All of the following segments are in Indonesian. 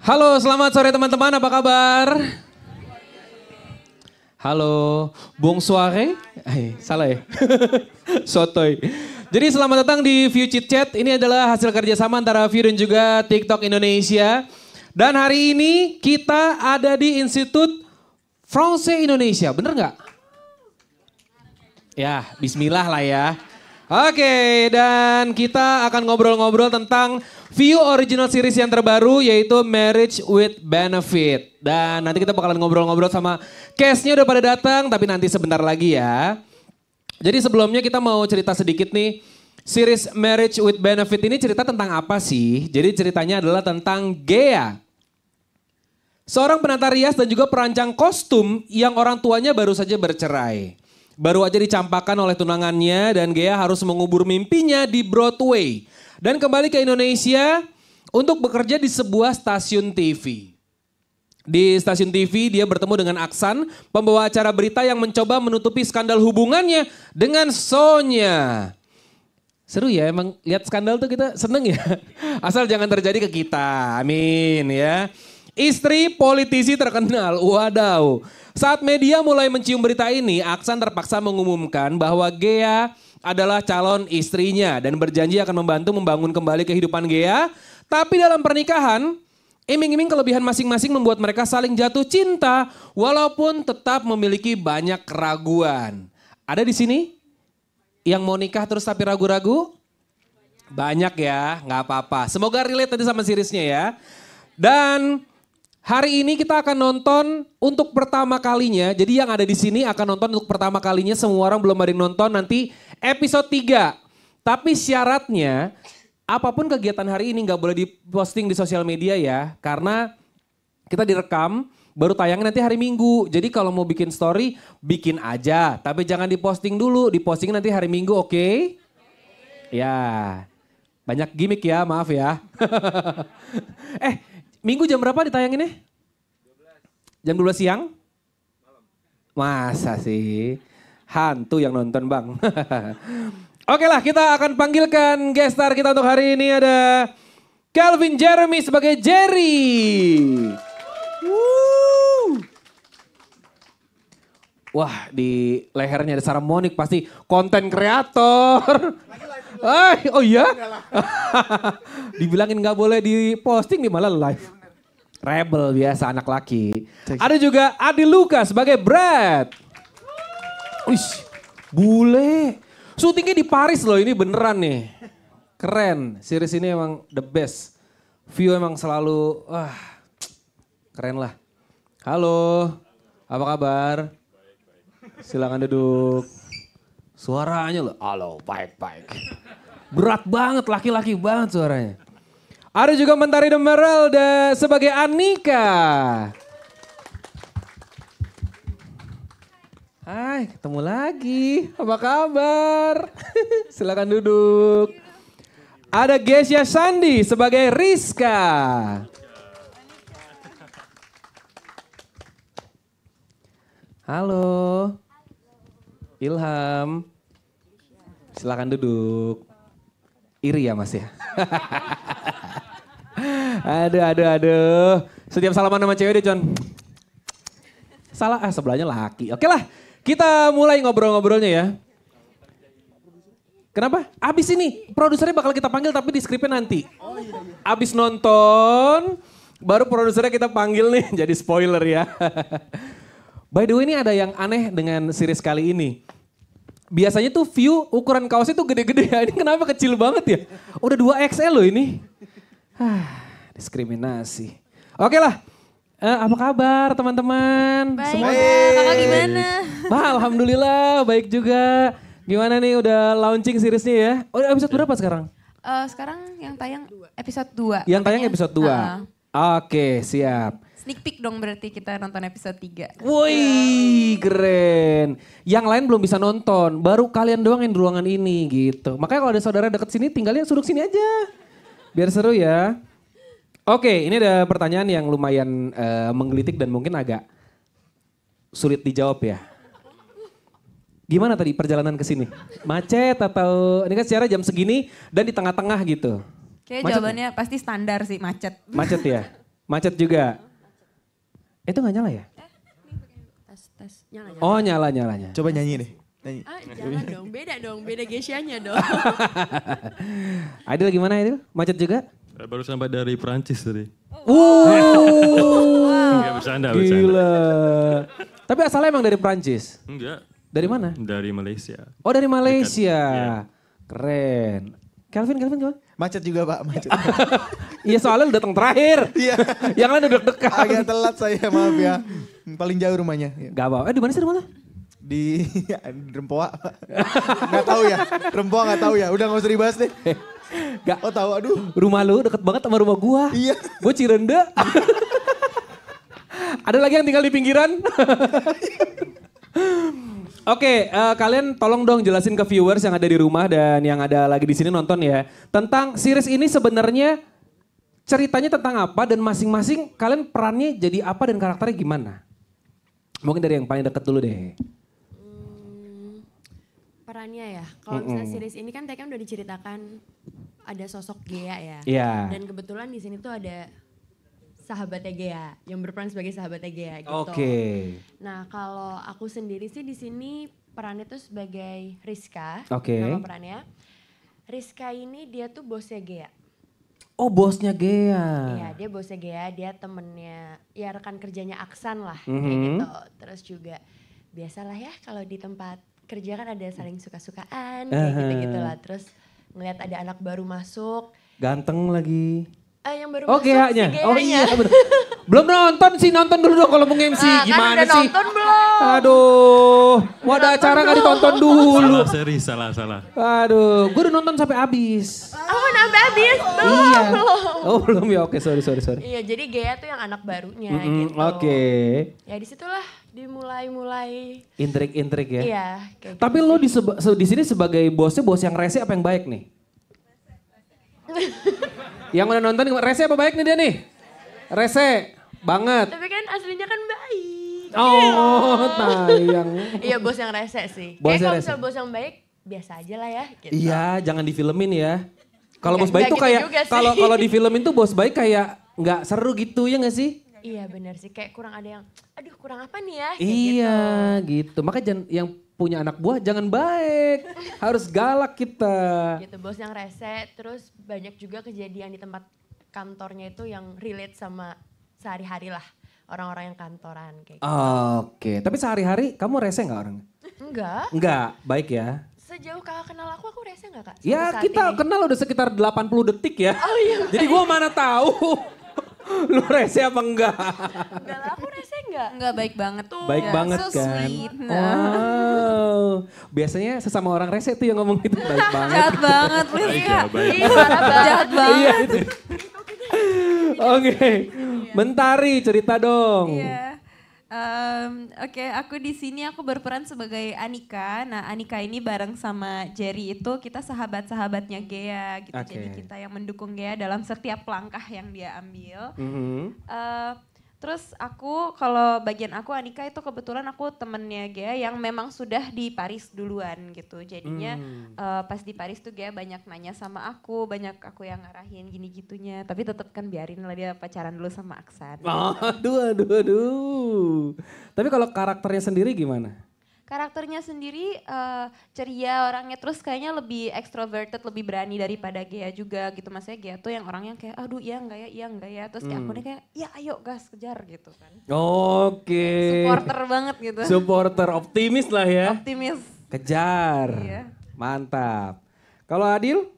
Halo, selamat sore teman-teman, apa kabar? Halo, Bung suare? Eh, salah ya? Sotoy. Jadi selamat datang di View Chit Chat. Ini adalah hasil kerjasama antara View dan juga TikTok Indonesia. Dan hari ini kita ada di Institut France Indonesia, bener nggak? Ya, bismillah lah ya. Oke, dan kita akan ngobrol-ngobrol tentang View original series yang terbaru yaitu Marriage with Benefit. Dan nanti kita bakalan ngobrol-ngobrol sama case-nya udah pada datang tapi nanti sebentar lagi ya. Jadi sebelumnya kita mau cerita sedikit nih Series Marriage with Benefit ini cerita tentang apa sih? Jadi ceritanya adalah tentang Gea. Seorang penata rias dan juga perancang kostum yang orang tuanya baru saja bercerai. Baru aja dicampakan oleh tunangannya dan Gea harus mengubur mimpinya di Broadway dan kembali ke Indonesia untuk bekerja di sebuah stasiun TV. Di stasiun TV dia bertemu dengan Aksan, pembawa acara berita yang mencoba menutupi skandal hubungannya dengan Sonya. Seru ya, emang lihat skandal tuh kita seneng ya. Asal jangan terjadi ke kita, amin ya. Istri politisi terkenal, wadaw. Saat media mulai mencium berita ini, Aksan terpaksa mengumumkan bahwa Gea adalah calon istrinya dan berjanji akan membantu membangun kembali kehidupan Gea. Tapi dalam pernikahan, iming-iming kelebihan masing-masing membuat mereka saling jatuh cinta walaupun tetap memiliki banyak keraguan. Ada di sini yang mau nikah terus tapi ragu-ragu? Banyak ya, nggak apa-apa. Semoga relate tadi sama sirisnya ya. Dan Hari ini kita akan nonton untuk pertama kalinya. Jadi yang ada di sini akan nonton untuk pertama kalinya. Semua orang belum ada yang nonton nanti episode 3. Tapi syaratnya apapun kegiatan hari ini nggak boleh diposting di sosial media ya. Karena kita direkam baru tayang nanti hari Minggu. Jadi kalau mau bikin story bikin aja. Tapi jangan diposting dulu. Diposting nanti hari Minggu oke? Okay? Ya. Banyak gimmick ya maaf ya. eh Minggu jam berapa ditayanginnya? 12. Jam 12 siang? Malam. Masa sih? Hantu yang nonton bang. Oke lah kita akan panggilkan guest kita untuk hari ini ada Calvin Jeremy sebagai Jerry. Wah di lehernya ada saramonik pasti konten kreator. Ay, oh iya? Dibilangin gak boleh di posting, dia malah live. Rebel biasa anak laki. Ada juga Adi Luka sebagai Brad. Wih, bule. Syutingnya di Paris loh ini beneran nih. Keren, series ini emang the best. View emang selalu, wah keren lah. Halo, apa kabar? Silahkan duduk. Suaranya loh, halo baik-baik. Berat banget, laki-laki banget suaranya. Ada juga Mentari Demeralda sebagai Anika. Hai, ketemu lagi. Apa kabar? Silakan duduk. Ada Gesya Sandi sebagai Rizka. Halo. Ilham. Silakan duduk. Iri ya Mas ya. aduh, aduh, aduh. Setiap salaman sama cewek deh Con. salah ah sebelahnya laki. Oke lah, kita mulai ngobrol-ngobrolnya ya. Kenapa? Abis ini produsernya bakal kita panggil tapi di skripnya nanti. Abis nonton, baru produsernya kita panggil nih. Jadi spoiler ya. By the way ini ada yang aneh dengan series kali ini. Biasanya tuh view ukuran kaosnya tuh gede-gede ya. Ini kenapa kecil banget ya? Udah 2 XL loh ini. diskriminasi. Oke lah. Uh, apa kabar teman-teman? Baik, Semua... kakak gimana? Bah, Alhamdulillah baik juga. Gimana nih udah launching seriesnya ya? oh, episode berapa sekarang? Uh, sekarang yang tayang episode 2. Yang tayang episode 2? Uh -huh. Oke okay, siap. Sneak peek dong berarti kita nonton episode 3. Woi, keren. Yang lain belum bisa nonton, baru kalian doang yang di ruangan ini gitu. Makanya kalau ada saudara deket sini tinggalnya suruh sini aja. Biar seru ya. Oke, ini ada pertanyaan yang lumayan uh, menggelitik dan mungkin agak sulit dijawab ya. Gimana tadi perjalanan ke sini? Macet atau ini kan secara jam segini dan di tengah-tengah gitu. Oke, jawabannya pasti standar sih, macet. Macet ya? Macet juga. Itu gak nyala ya? Tes, Nyala, nyala. Oh nyala, nyalanya. Coba nyanyi deh. Nyanyi. Ah, jalan dong, beda dong, beda gesianya dong. Adil gimana Adil? Macet juga? Eh, baru sampai dari Prancis tadi. Oh. Wow. Enggak Gila. Tapi asalnya emang dari Prancis? Enggak. Dari mana? Dari Malaysia. Oh dari Malaysia. Dekat, ya. Keren. Kelvin, Kelvin gimana? Macet juga pak, macet. Iya soalnya lu datang terakhir. Iya. Yang lain udah deg Agak telat saya, maaf ya. Paling jauh rumahnya. Iya. Gak apa Eh di mana sih rumahnya? Di Rempoa. gak tahu ya. Rempoa gak tahu ya. Udah gak usah dibahas deh. Gak. Oh tahu aduh. Rumah lu deket banget sama rumah gua. Iya. Gua Cirende. Ada lagi yang tinggal di pinggiran. Oke, okay, uh, eh, kalian tolong dong jelasin ke viewers yang ada di rumah dan yang ada lagi di sini nonton ya. Tentang series ini sebenarnya ceritanya tentang apa dan masing-masing kalian perannya jadi apa dan karakternya gimana? Mungkin dari yang paling deket dulu deh. Hmm, perannya ya, kalau mm -mm. misalnya series ini kan tadi kan udah diceritakan ada sosok Gea ya. Yeah. Dan kebetulan di sini tuh ada sahabatnya Gea, yang berperan sebagai sahabatnya Gea gitu. Oke. Okay. Nah kalau aku sendiri sih di sini perannya tuh sebagai Rizka, okay. nama perannya. Rizka ini dia tuh bosnya Gea. Oh bosnya Gea. Iya dia bosnya Gea, dia temennya, ya rekan kerjanya Aksan lah mm -hmm. kayak mhm. gitu. Terus juga biasalah ya kalau di tempat kerja kan ada saling suka-sukaan kayak uh -huh. gitu-gitu lah. Terus ngelihat ada anak baru masuk. Ganteng lagi Uh, yang baru oh, GH-nya. Oh iya, iya belum nonton sih, nonton dulu dong kalau mau MC. uh, ah, Gimana kan udah sih? nonton belum? Aduh, mau ada acara nggak ditonton dulu. Salah, seri, salah, salah. Aduh, gue udah nonton sampai habis. Oh, sampai habis? Belum, iya. belum. Oh, belum ya. Oke, sorry, sorry, sorry. Iya, jadi gaya tuh yang anak barunya mm -hmm, gitu. Oke. Okay. Ya disitulah dimulai-mulai. Intrik-intrik ya? Iya. Tapi gitu lo di, di sini sebagai bosnya, bos yang rese apa yang baik nih? Yang udah nonton, rese apa baik nih dia nih? Rese, banget. Tapi kan aslinya kan baik. Oh, tayang. Iya bos yang rese sih. Bos eh, kalau misalnya bos yang baik, biasa aja lah ya. Gitu. Iya, jangan difilmin ya. Kalau iya, bos baik tuh gitu kayak, kalau kalau difilmin tuh bos baik kayak nggak seru gitu ya gak sih? Iya benar sih, kayak kurang ada yang, aduh kurang apa nih ya? iya gitu. gitu. Makanya yang punya anak buah jangan baik. Harus galak kita. Gitu bos yang rese, terus banyak juga kejadian di tempat kantornya itu yang relate sama sehari-hari lah. Orang-orang yang kantoran kayak gitu. Oke, tapi sehari-hari kamu rese nggak orang? Enggak. Enggak, baik ya. Sejauh kakak kenal aku, aku rese nggak kak? Ya, Sampai ya kita ini. kenal udah sekitar 80 detik ya. Oh iya. Jadi gue mana tahu. Lu rese apa enggak? Enggak lah, aku rese enggak. Enggak baik banget tuh. Baik ya, banget so kan. Sweet. Nah. Wow. Biasanya sesama orang rese tuh yang ngomong itu baik banget. Jahat banget, ya, iya. Jahat banget. Oke, iya. Mentari cerita dong. Yeah. Um, Oke, okay, aku di sini aku berperan sebagai Anika. Nah, Anika ini bareng sama Jerry itu kita sahabat-sahabatnya Gea gitu. Okay. Jadi kita yang mendukung Gea dalam setiap langkah yang dia ambil. Mm -hmm. uh, Terus aku kalau bagian aku Anika itu kebetulan aku temennya Gea yang memang sudah di Paris duluan gitu. Jadinya hmm. uh, pas di Paris tuh Gea banyak nanya sama aku, banyak aku yang ngarahin gini gitunya. Tapi tetap kan biarin lah dia pacaran dulu sama Aksan. Oh, aduh aduh aduh. Tapi kalau karakternya sendiri gimana? karakternya sendiri uh, ceria orangnya terus kayaknya lebih extroverted lebih berani daripada Gea juga gitu maksudnya Gea tuh yang orangnya kayak aduh iya enggak ya iya enggak ya terus hmm. aku nih kayak ya ayo gas kejar gitu kan oke okay. supporter banget gitu supporter optimis lah ya optimis kejar iya. mantap kalau Adil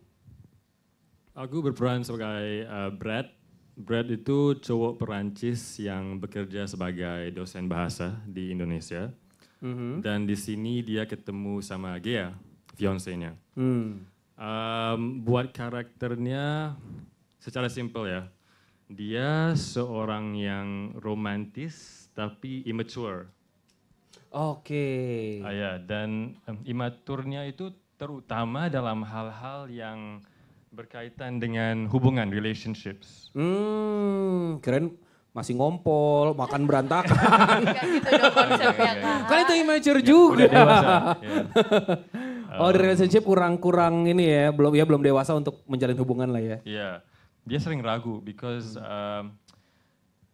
aku berperan sebagai uh, Brad Brad itu cowok Perancis yang bekerja sebagai dosen bahasa di Indonesia hmm dan di sini dia ketemu sama Gea, fiancenya. Mm. Um, buat karakternya secara simpel ya, dia seorang yang romantis tapi immature. Oke. Okay. Ah, ya, dan um, imaturnya itu terutama dalam hal-hal yang berkaitan dengan hubungan relationships. Hmm, keren masih ngompol, makan berantakan. gitu iya, iya, iya. kan. itu immature juga. Dewasa, ya. oh di relationship kurang-kurang ini ya, belum ya belum dewasa untuk menjalin hubungan lah ya. Iya, dia sering ragu because hmm. um,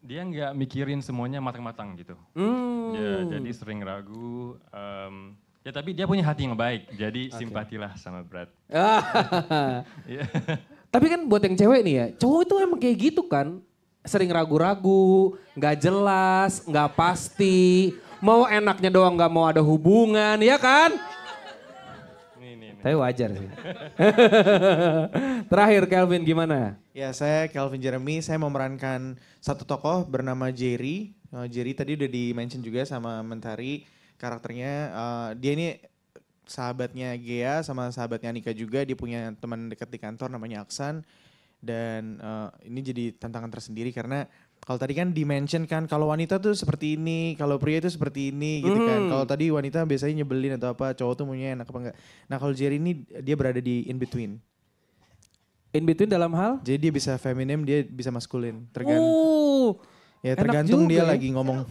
dia nggak mikirin semuanya matang-matang gitu. Hmm. Ya, jadi sering ragu. Um, ya tapi dia punya hati yang baik, jadi okay. simpatilah sama Brad. Tapi kan buat yang cewek nih ya, cowok itu emang kayak gitu kan sering ragu-ragu, nggak -ragu, jelas, nggak pasti. Mau enaknya doang nggak mau ada hubungan, ya kan? Nih, nih, nih. Tapi wajar sih. Terakhir Kelvin gimana? Ya saya Kelvin Jeremy, saya memerankan satu tokoh bernama Jerry. Uh, Jerry tadi udah di-mention juga sama Mentari karakternya. Uh, dia ini sahabatnya Gea sama sahabatnya Nika juga. Dia punya teman dekat di kantor namanya Aksan dan uh, ini jadi tantangan tersendiri karena kalau tadi kan dimention kan kalau wanita tuh seperti ini, kalau pria itu seperti ini gitu kan. Hmm. Kalau tadi wanita biasanya nyebelin atau apa, cowok tuh punya enak apa enggak. Nah, kalau Jerry ini dia berada di in between. In between dalam hal? Jadi dia bisa feminim, dia bisa maskulin. Tergantung. Ya tergantung dia ya. lagi ngomong.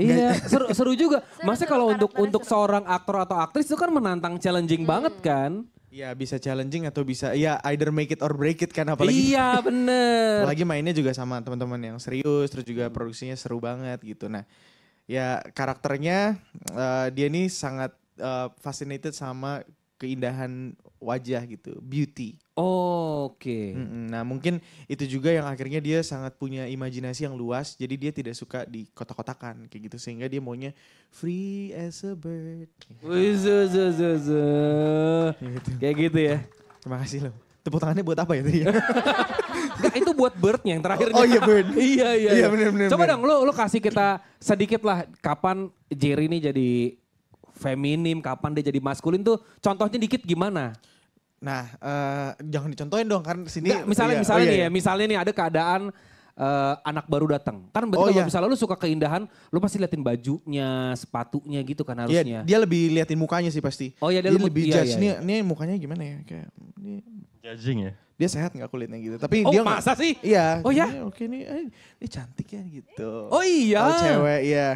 iya, seru, seru juga. Masa kalau untuk untuk seorang aktor atau aktris itu kan menantang challenging hmm. banget kan? Ya bisa challenging atau bisa ya either make it or break it kan apalagi Iya bener Apalagi mainnya juga sama teman-teman yang serius terus juga hmm. produksinya seru banget gitu Nah ya karakternya uh, dia ini sangat uh, fascinated sama keindahan wajah gitu, beauty. Oh, Oke. Okay. Nah mungkin itu juga yang akhirnya dia sangat punya imajinasi yang luas, jadi dia tidak suka di kotak-kotakan kayak gitu sehingga dia maunya free as a bird. Gitu. Kayak gitu ya. Terima kasih loh. Tepuk tangannya buat apa ya tadi? Enggak, itu buat birdnya yang terakhir. Oh, iya bird. iya iya. Iya, iya. benar benar. Coba bener. dong lo lo kasih kita sedikit lah kapan Jerry ini jadi feminim, kapan dia jadi maskulin tuh contohnya dikit gimana? Nah, uh, jangan dicontohin dong kan sini. Nggak, misalnya iya. misalnya oh, iya, nih ya, iya. misalnya nih ada keadaan uh, anak baru datang. Kan berarti oh, kalau iya. misalnya lu suka keindahan, lu pasti liatin bajunya, sepatunya gitu kan iya, harusnya. Iya, dia lebih liatin mukanya sih pasti. Oh iya, dia, dia lebih, lebih iya, judge. Iya, iya. Nih, nih mukanya gimana ya? Kayak ini judging ya. Dia sehat nggak kulitnya gitu. Tapi oh, dia masa sih? Iya. Oh iya. Oke nih, eh, ini cantik ya gitu. Oh iya. Kalau cewek ya.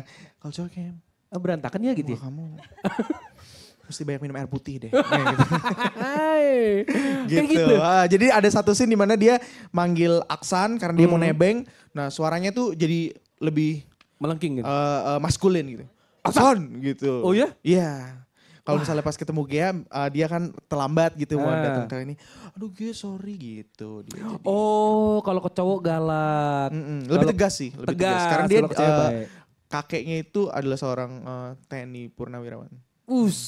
Kalau cowok kayak Eh, berantakan ya gitu ya? kamu mesti banyak minum air putih deh. Iya, gitu. gitu. gitu. gitu. Uh, jadi ada satu scene di mana dia manggil Aksan karena dia hmm. mau nebeng. Nah, suaranya tuh jadi lebih melengking gitu. Uh, uh, maskulin gitu. Aksan gitu. Oh ya? Iya. Yeah. Kalau misalnya pas ketemu Gia, uh, dia kan terlambat gitu mau ah. datang ke ini. Aduh Gia sorry gitu. Dia oh, kalau ke cowok galak. Mm -mm. Lebih kalo, tegas sih. Lebih tegas. tegas. Sekarang dia uh, kakeknya itu adalah seorang uh, eh, TNI Purnawirawan. Us.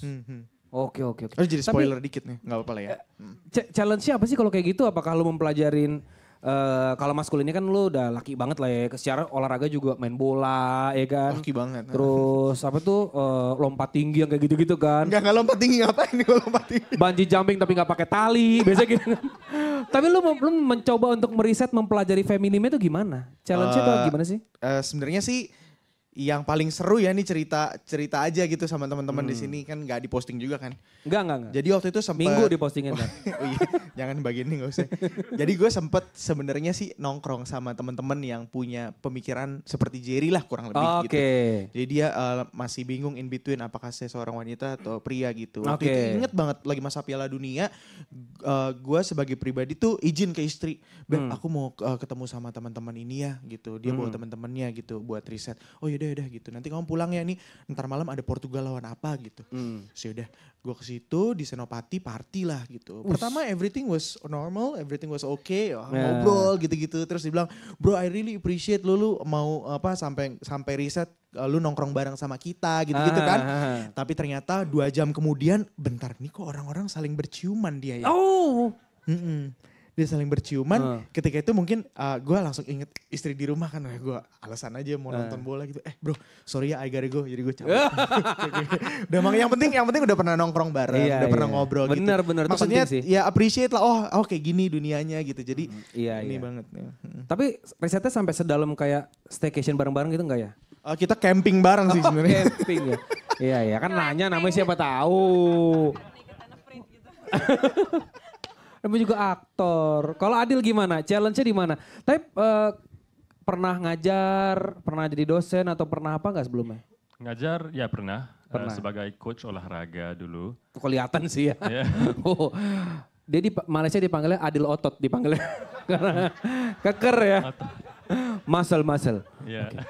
Hmm, hmm, Oke oke oke. jadi spoiler Tapi, dikit nih, nggak apa-apa lah ya. Eh, hmm. Challenge-nya apa sih kalau kayak gitu? Apakah lo mempelajarin Uh, kalau maskul ini kan lu udah laki banget lah ya. Secara olahraga juga main bola ya kan. Laki banget. Nah. Terus apa tuh uh, lompat tinggi yang kayak gitu-gitu kan. Enggak, enggak lompat tinggi ngapain nih lompat tinggi. Banji jumping tapi nggak pakai tali. Biasanya gitu tapi lu lu mencoba untuk meriset mempelajari feminisme itu gimana? Challenge-nya uh, itu eh, gimana sih? Uh, sebenarnya sih yang paling seru ya nih cerita cerita aja gitu sama teman-teman hmm. di sini kan nggak diposting juga kan? Enggak enggak enggak. Jadi waktu itu sempat Minggu dipostingin oh iya, jangan bagi ini usah. Jadi gue sempet sebenarnya sih nongkrong sama teman-teman yang punya pemikiran seperti Jerry lah kurang lebih oh, gitu. Jadi dia uh, masih bingung in between apakah saya seorang wanita atau pria gitu. Waktu okay. itu inget banget lagi masa Piala Dunia uh, eh, gue sebagai pribadi tuh izin ke istri, ben hmm. aku mau uh, ketemu sama teman-teman ini ya." gitu. Dia hmm. bawa teman-temannya gitu buat riset. Oh yaudah udah gitu nanti kamu pulang ya nih ntar malam ada Portugal lawan apa gitu mm. ya udah gue ke situ di Senopati party lah gitu Ush. pertama everything was normal everything was okay oh, yeah. ngobrol gitu-gitu terus dibilang bro I really appreciate lu lu mau apa sampai sampai riset eh, lu nongkrong bareng sama kita gitu-gitu kan. ah. Tapi ternyata dua jam kemudian bentar nih kok orang-orang saling berciuman dia ya. Oh. Mm -mm dia saling berciuman uh. ketika itu mungkin uh, ah, gue langsung inget istri di rumah kan gue alasan aja mau uh. nonton bola gitu eh bro sorry ya I gotta go jadi gue cabut gitu. udah emang yang penting yang penting udah pernah nongkrong bareng iya, udah iya. pernah ngobrol bener, gitu bener bener maksudnya sih. ya appreciate lah oh oke oh, kayak gini dunianya gitu jadi hmm, iya, ini iya. banget ya. tapi risetnya sampai sedalam kayak staycation bareng-bareng gitu nggak ya Uh, kita camping bareng sih oh, sebenarnya. Oh, camping ya. Iya iya. kan iya, nanya namanya siapa tahu. namanya juga aktor. Kalau Adil gimana? Challenge-nya di mana? Tapi uh, pernah ngajar, pernah jadi dosen atau pernah apa nggak sebelumnya? Ngajar ya pernah, eh, pernah. Uh, sebagai coach olahraga dulu. Kelihatan sih ya. Yeah. oh. Dia di Malaysia dipanggilnya Adil Otot dipanggilnya. Karena keker ya. Muscle muscle. Yeah. Okay.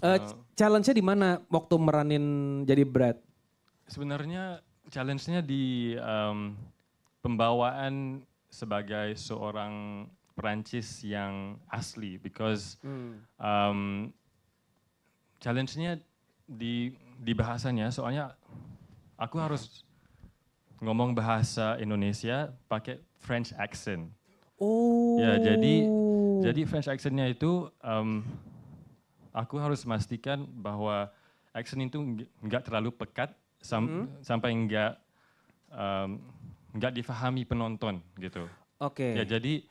uh, challenge-nya di mana waktu meranin jadi Brad? Sebenarnya challenge-nya di um, pembawaan sebagai seorang Perancis yang asli because hmm. um, challenge-nya di di bahasanya soalnya aku harus ngomong bahasa Indonesia pakai French accent. Ya, oh. Ya jadi jadi French accentnya itu um, aku harus memastikan bahwa accent itu nggak terlalu pekat sam hmm. sampai nggak um, nggak difahami penonton gitu. Oke. Okay. Ya jadi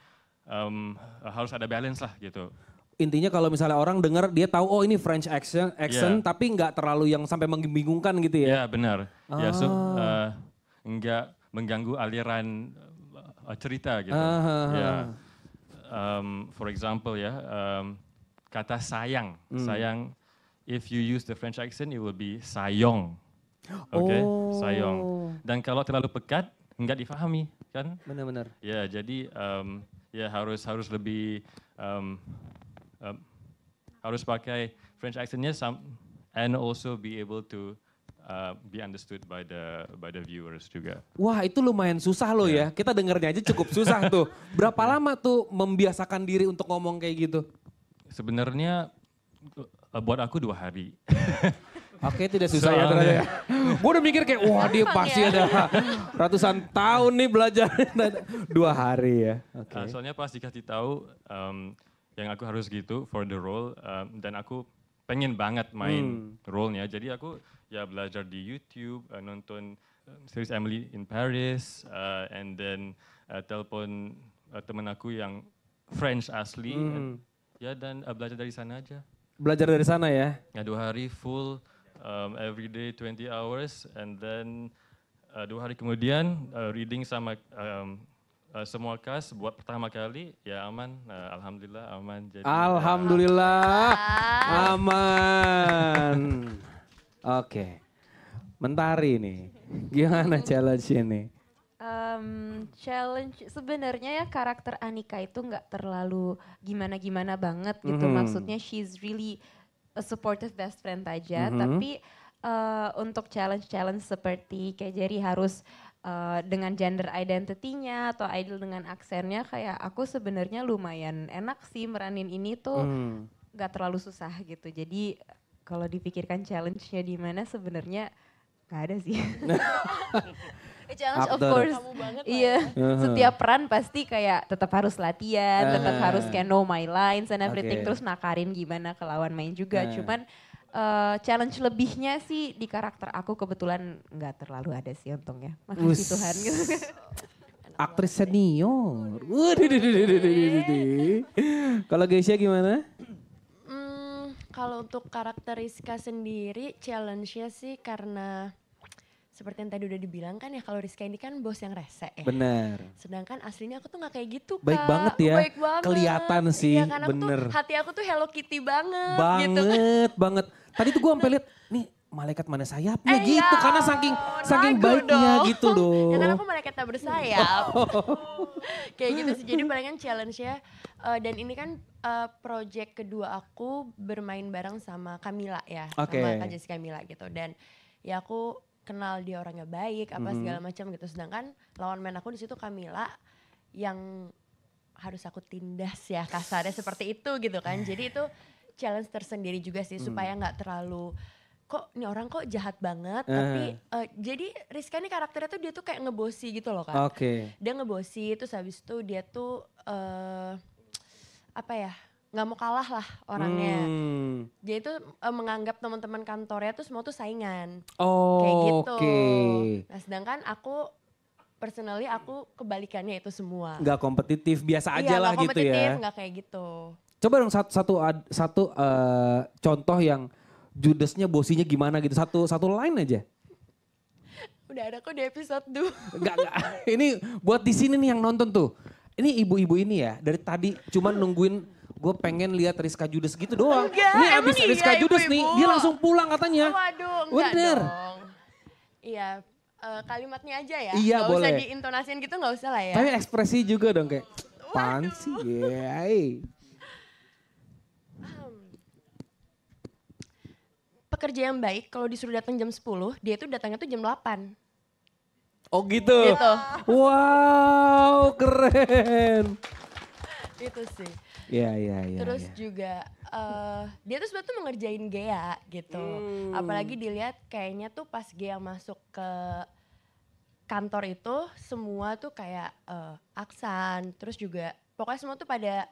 um, harus ada balance lah gitu. Intinya kalau misalnya orang dengar dia tahu oh ini French accent, iya. accent yeah. tapi nggak terlalu yang sampai membingungkan gitu ya. Ya yeah, benar. Ah. Ya so uh, nggak mengganggu aliran uh, cerita gitu. Ah, ah, ya. Um, for example ya um, kata sayang, hmm. sayang if you use the French accent it will be sayong. Oke, okay? oh. sayong. Dan kalau terlalu pekat nggak difahami kan? Benar-benar. Ya jadi um, ya harus harus lebih um, um, harus pakai French accentnya and also be able to uh, be understood by the by the viewers juga. Wah itu lumayan susah loh yeah. ya. Kita dengarnya aja cukup susah tuh. Berapa lama tuh membiasakan diri untuk ngomong kayak gitu? Sebenarnya uh, buat aku dua hari. Oke tidak susah ya ternyata Gue udah mikir kayak wah dia pasti ya? ada ratusan tahun nih belajar. Dua hari ya. Okay. Uh, soalnya pas dikasih tahu um, yang aku harus gitu for the role um, dan aku pengen banget main hmm. role-nya. Jadi aku ya belajar di YouTube, uh, nonton series Emily in Paris, uh, and then uh, telepon uh, temen aku yang French asli. Hmm. And, ya dan uh, belajar dari sana aja. Belajar dari sana ya? Ya dua hari full um, every day 20 hours and then uh, dua hari kemudian uh, reading sama um, uh, semua kas buat pertama kali ya aman uh, alhamdulillah aman jadi alhamdulillah ya. aman oke okay. mentari nih gimana hmm. challenge ini Um, challenge sebenarnya ya karakter Anika itu nggak terlalu gimana-gimana banget gitu. Mm -hmm. Maksudnya she's really a supportive best friend aja, mm -hmm. tapi uh, untuk challenge-challenge seperti kayak jadi harus uh, dengan gender identity-nya atau idol dengan aksennya kayak aku sebenarnya lumayan enak sih meranin ini tuh mm. gak terlalu susah gitu. Jadi kalau dipikirkan challenge-nya di mana sebenarnya nggak ada sih. challenge of course. iya. Ya. Uh-huh. Setiap peran pasti kayak tetap harus latihan, uh. tetap harus kayak know my lines and everything okay. terus nakarin gimana ke lawan main juga. Uh. Cuman uh, challenge lebihnya sih di karakter aku kebetulan nggak terlalu ada sih untungnya. Makasih Tuhan gitu. Aktris senior. Kalau Geisha gimana? Hmm, kalau untuk karakter Rizka sendiri challenge-nya sih karena seperti yang tadi udah dibilang kan ya kalau Rizka ini kan bos yang rese ya. Bener. Sedangkan aslinya aku tuh gak kayak gitu kak. Baik banget ya. Baik banget. Kelihatan iya, sih. Iya kan bener. Tuh, hati aku tuh Hello Kitty banget. Gitu. Banget gitu banget. Tadi tuh gue sampe lihat nih malaikat mana sayapnya eh, gitu ya, karena saking saking baiknya dong. gitu loh. ya karena aku malaikat tak bersayap. Oh. Kayak gitu sih. Jadi palingan challenge ya, uh, eh, dan ini kan uh, project kedua aku bermain bareng sama Kamila ya, okay. sama Kak Jessica Kamila gitu dan ya aku kenal dia orangnya baik apa mm -hmm. segala macam gitu sedangkan lawan main aku di situ Kamila yang harus aku tindas ya kasarnya seperti itu gitu kan iya. jadi itu challenge tersendiri juga sih mm. supaya nggak terlalu kok ini orang kok jahat banget uh. tapi uh, jadi Rizka ini karakternya tuh dia tuh kayak ngebosi gitu loh kan okay. dia ngebosi terus habis itu dia tuh uh, apa ya nggak mau kalah lah orangnya. Hmm. Dia itu uh, menganggap teman-teman kantornya tuh semua tuh saingan. Oh, kayak gitu. Okay. Nah, sedangkan aku personally aku kebalikannya itu semua. Nggak kompetitif, biasa iya, aja iya, lah gitu ya. nggak kayak gitu. Coba dong satu satu satu uh, eh, contoh yang judesnya bosinya gimana gitu. Satu satu line aja. Udah ada kok di episode 2. Enggak, enggak. Ini buat di sini nih yang nonton tuh ini ibu-ibu ini ya dari tadi cuman nungguin gue pengen lihat Rizka Judes gitu doang. Enggak, ini abis iya, Rizka iya, Judes nih, dia langsung pulang katanya. Waduh, enggak Bener. Iya, uh, kalimatnya aja ya. Iya, gak boleh. usah diintonasiin gitu, gak usah lah ya. Tapi ekspresi juga dong kayak, pansi. ya. Pekerja yang baik kalau disuruh datang jam 10, dia tuh datangnya tuh jam 8. Oh gitu. gitu. Wow, keren. itu sih. Iya, iya, iya. Terus ya. juga uh, dia tuh sebetulnya mengerjain ngerjain Gea gitu. Hmm. Apalagi dilihat kayaknya tuh pas Gea masuk ke kantor itu semua tuh kayak uh, aksan, terus juga pokoknya semua tuh pada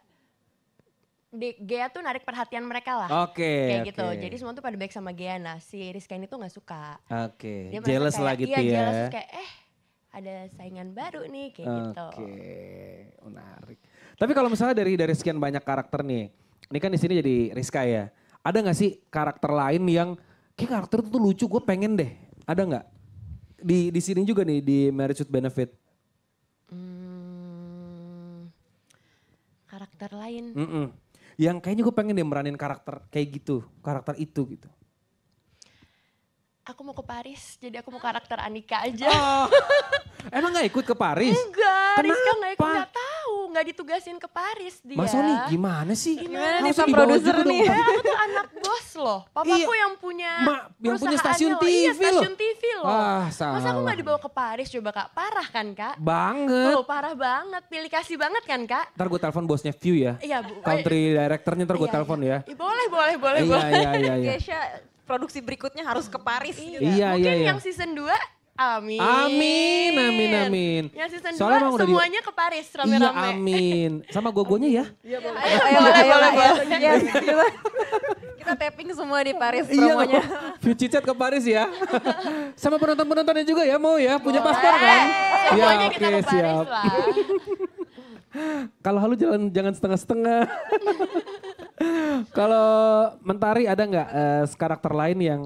di Gea tuh narik perhatian mereka lah. Oke. Okay, kayak okay. gitu. Jadi semua tuh pada baik sama Gea. Nah si Rizka ini tuh nggak suka. Oke. Okay. Dia jealous kayak, lah gitu iya, ya. Iya jealous kayak eh ada saingan baru nih kayak okay. gitu. Oke, menarik. Tapi kalau misalnya dari dari sekian banyak karakter nih, ini kan di sini jadi Rizka ya. Ada nggak sih karakter lain yang kayak karakter itu tuh lucu, gue pengen deh. Ada nggak di di sini juga nih di Marriage with Benefit? Hmm, karakter lain. Mm -mm. Yang kayaknya gue pengen deh meranin karakter kayak gitu, karakter itu gitu aku mau ke Paris, jadi aku mau karakter Anika aja. Oh, emang gak ikut ke Paris? Enggak, Kenapa? Rizka gak ikut, gak tahu, gak ditugasin ke Paris dia. Mas Oni, gimana sih? Gimana nih Pak Produser nih? Ya, aku tuh anak bos loh, papaku iya, yang punya Ma, yang punya stasiun TV iya, stasiun loh. TV loh. Wah, salah. Masa aku gak dibawa ke Paris coba kak, parah kan kak? Banget. Oh parah banget, pilih kasih banget kan kak? Ntar gue telepon bosnya View ya. Iya Country directornya ntar gue iya, telepon iya. ya. boleh boleh, boleh, boleh. Iya, iya, iya. iya produksi berikutnya harus ke Paris gitu. Iya, kan. iya Mungkin iya, iya. yang season 2 Amin. Amin, amin, amin. Yang season 2 semuanya di... ke Paris rame-rame. Iya, amin. Sama gogonya ya. Iya, boleh. Ayo, ayo, ayo, ayo, ayo, Kita tapping semua di Paris iya, promonya. Iya, Fuji Chat ke Paris ya. Sama penonton-penontonnya juga ya mau ya, punya paspor kan? Iya, oke, okay, siap. Kalau halu jalan jangan setengah-setengah. Kalau Mentari ada nggak uh, karakter lain yang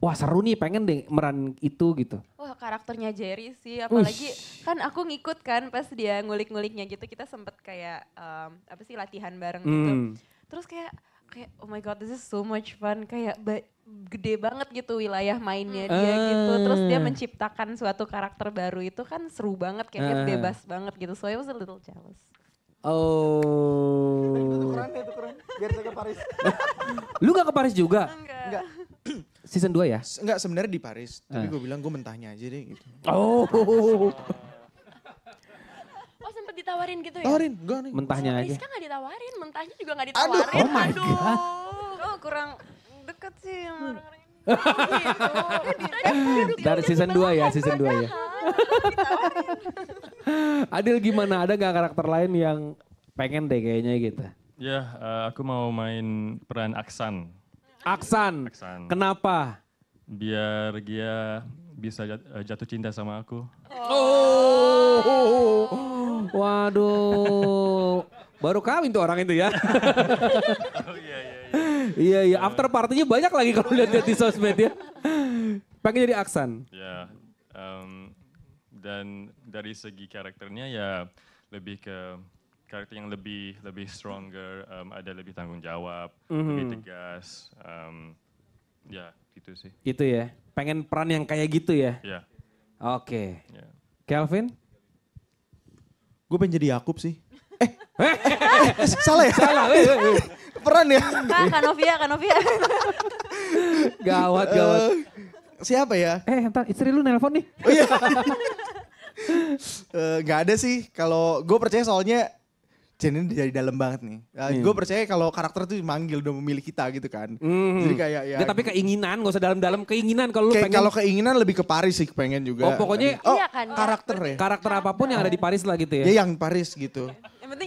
wah seru nih pengen deh meran itu gitu. Wah karakternya Jerry sih apalagi Ush. kan aku ngikut kan pas dia ngulik-nguliknya gitu kita sempet kayak um, apa sih latihan bareng gitu. Hmm. Terus kayak kayak oh my god this is so much fun kayak ba gede banget gitu wilayah mainnya dia uh. gitu. Terus dia menciptakan suatu karakter baru itu kan seru banget kayak uh. bebas banget gitu. So I was a little jealous. Oh. Itu keren, deh, keren. Biar saya ke Paris. Lu gak ke Paris juga? Enggak. Season 2 ya? Enggak, sebenarnya di Paris. Tapi eh. gue bilang gue mentahnya aja deh gitu. Oh. Oh sempet ditawarin gitu ya? Tawarin, enggak nih. Mentahnya oh, aja. Rizka gak ditawarin, mentahnya juga gak ditawarin. Aduh. Oh my Aduh. God. Oh, kurang deket sih sama hmm. orang-orang dari gitu. season 2 ya, season 2 ya. Adil gimana? Ada gak karakter lain yang pengen deh kayaknya gitu? Ya, uh, aku mau main peran Aksan. Aksan? Aksan. Kenapa? Biar dia bisa jat eh, jatuh cinta sama aku. Oh. oh. Waduh. Baru kawin tuh orang itu ya. oh iya, iya. Iya iya, after partinya banyak lagi kalau lihat di sosmed ya. Pengen jadi Aksan. Ya. Um, dan dari segi karakternya ya lebih ke karakter yang lebih lebih stronger, um, ada lebih tanggung jawab, mm -hmm. lebih tegas. Um, ya, gitu sih. Itu ya. Pengen peran yang kayak gitu ya. Iya. Oke. Okay. Ya. Yeah. Kelvin? Gue pengen jadi Yakub sih. Eh, eh, salah ya? Salah. Eh, eh. eh. Peran ya? Kak, Kanovia, Kanovia. gawat, gawat. Uh, siapa ya? Eh, entar istri lu nelpon nih. Oh iya. uh, eh, gak ada sih. Kalau gue percaya soalnya Jen ini dari dalam banget nih. Uh, hmm. Gue percaya kalau karakter tuh manggil udah memilih kita gitu kan. Hmm. Jadi kayak ya. Gak, ya, tapi keinginan gak usah dalam-dalam keinginan kalau lu pengen. Kalau keinginan lebih ke Paris sih pengen juga. Oh pokoknya oh, iya kan, ya. karakter ya. Karakter apapun yang ada di Paris lah gitu ya. Ya yang Paris gitu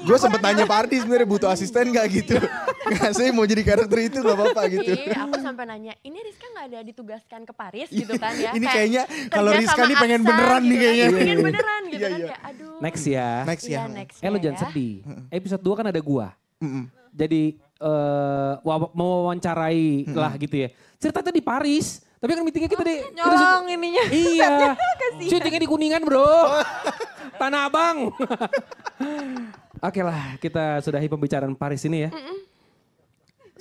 penting. Gue sempet nanya Pak Ardi sebenarnya butuh asisten gak gitu. Gak sih mau jadi karakter itu gak apa-apa iya, gitu. Iya, aku sampai nanya, ini Rizka gak ada ditugaskan ke Paris iya, gitu kan ya. ini kayaknya kalau Rizka nih pengen beneran nih gitu kan. kayaknya. pengen iya, beneran gitu kan ya, aduh. Next ya. Next ya. eh lo ya jangan ya. sedih. Episode 2 kan ada gue. Jadi eh, mau mewawancarai lah gitu ya. Cerita tadi di Paris, tapi kan meetingnya kita oh, di... Nyolong kita, ininya. Iya. Syutingnya di Kuningan bro. Tanah Abang. Oke lah, kita sudahi pembicaraan Paris ini ya. Mm -mm.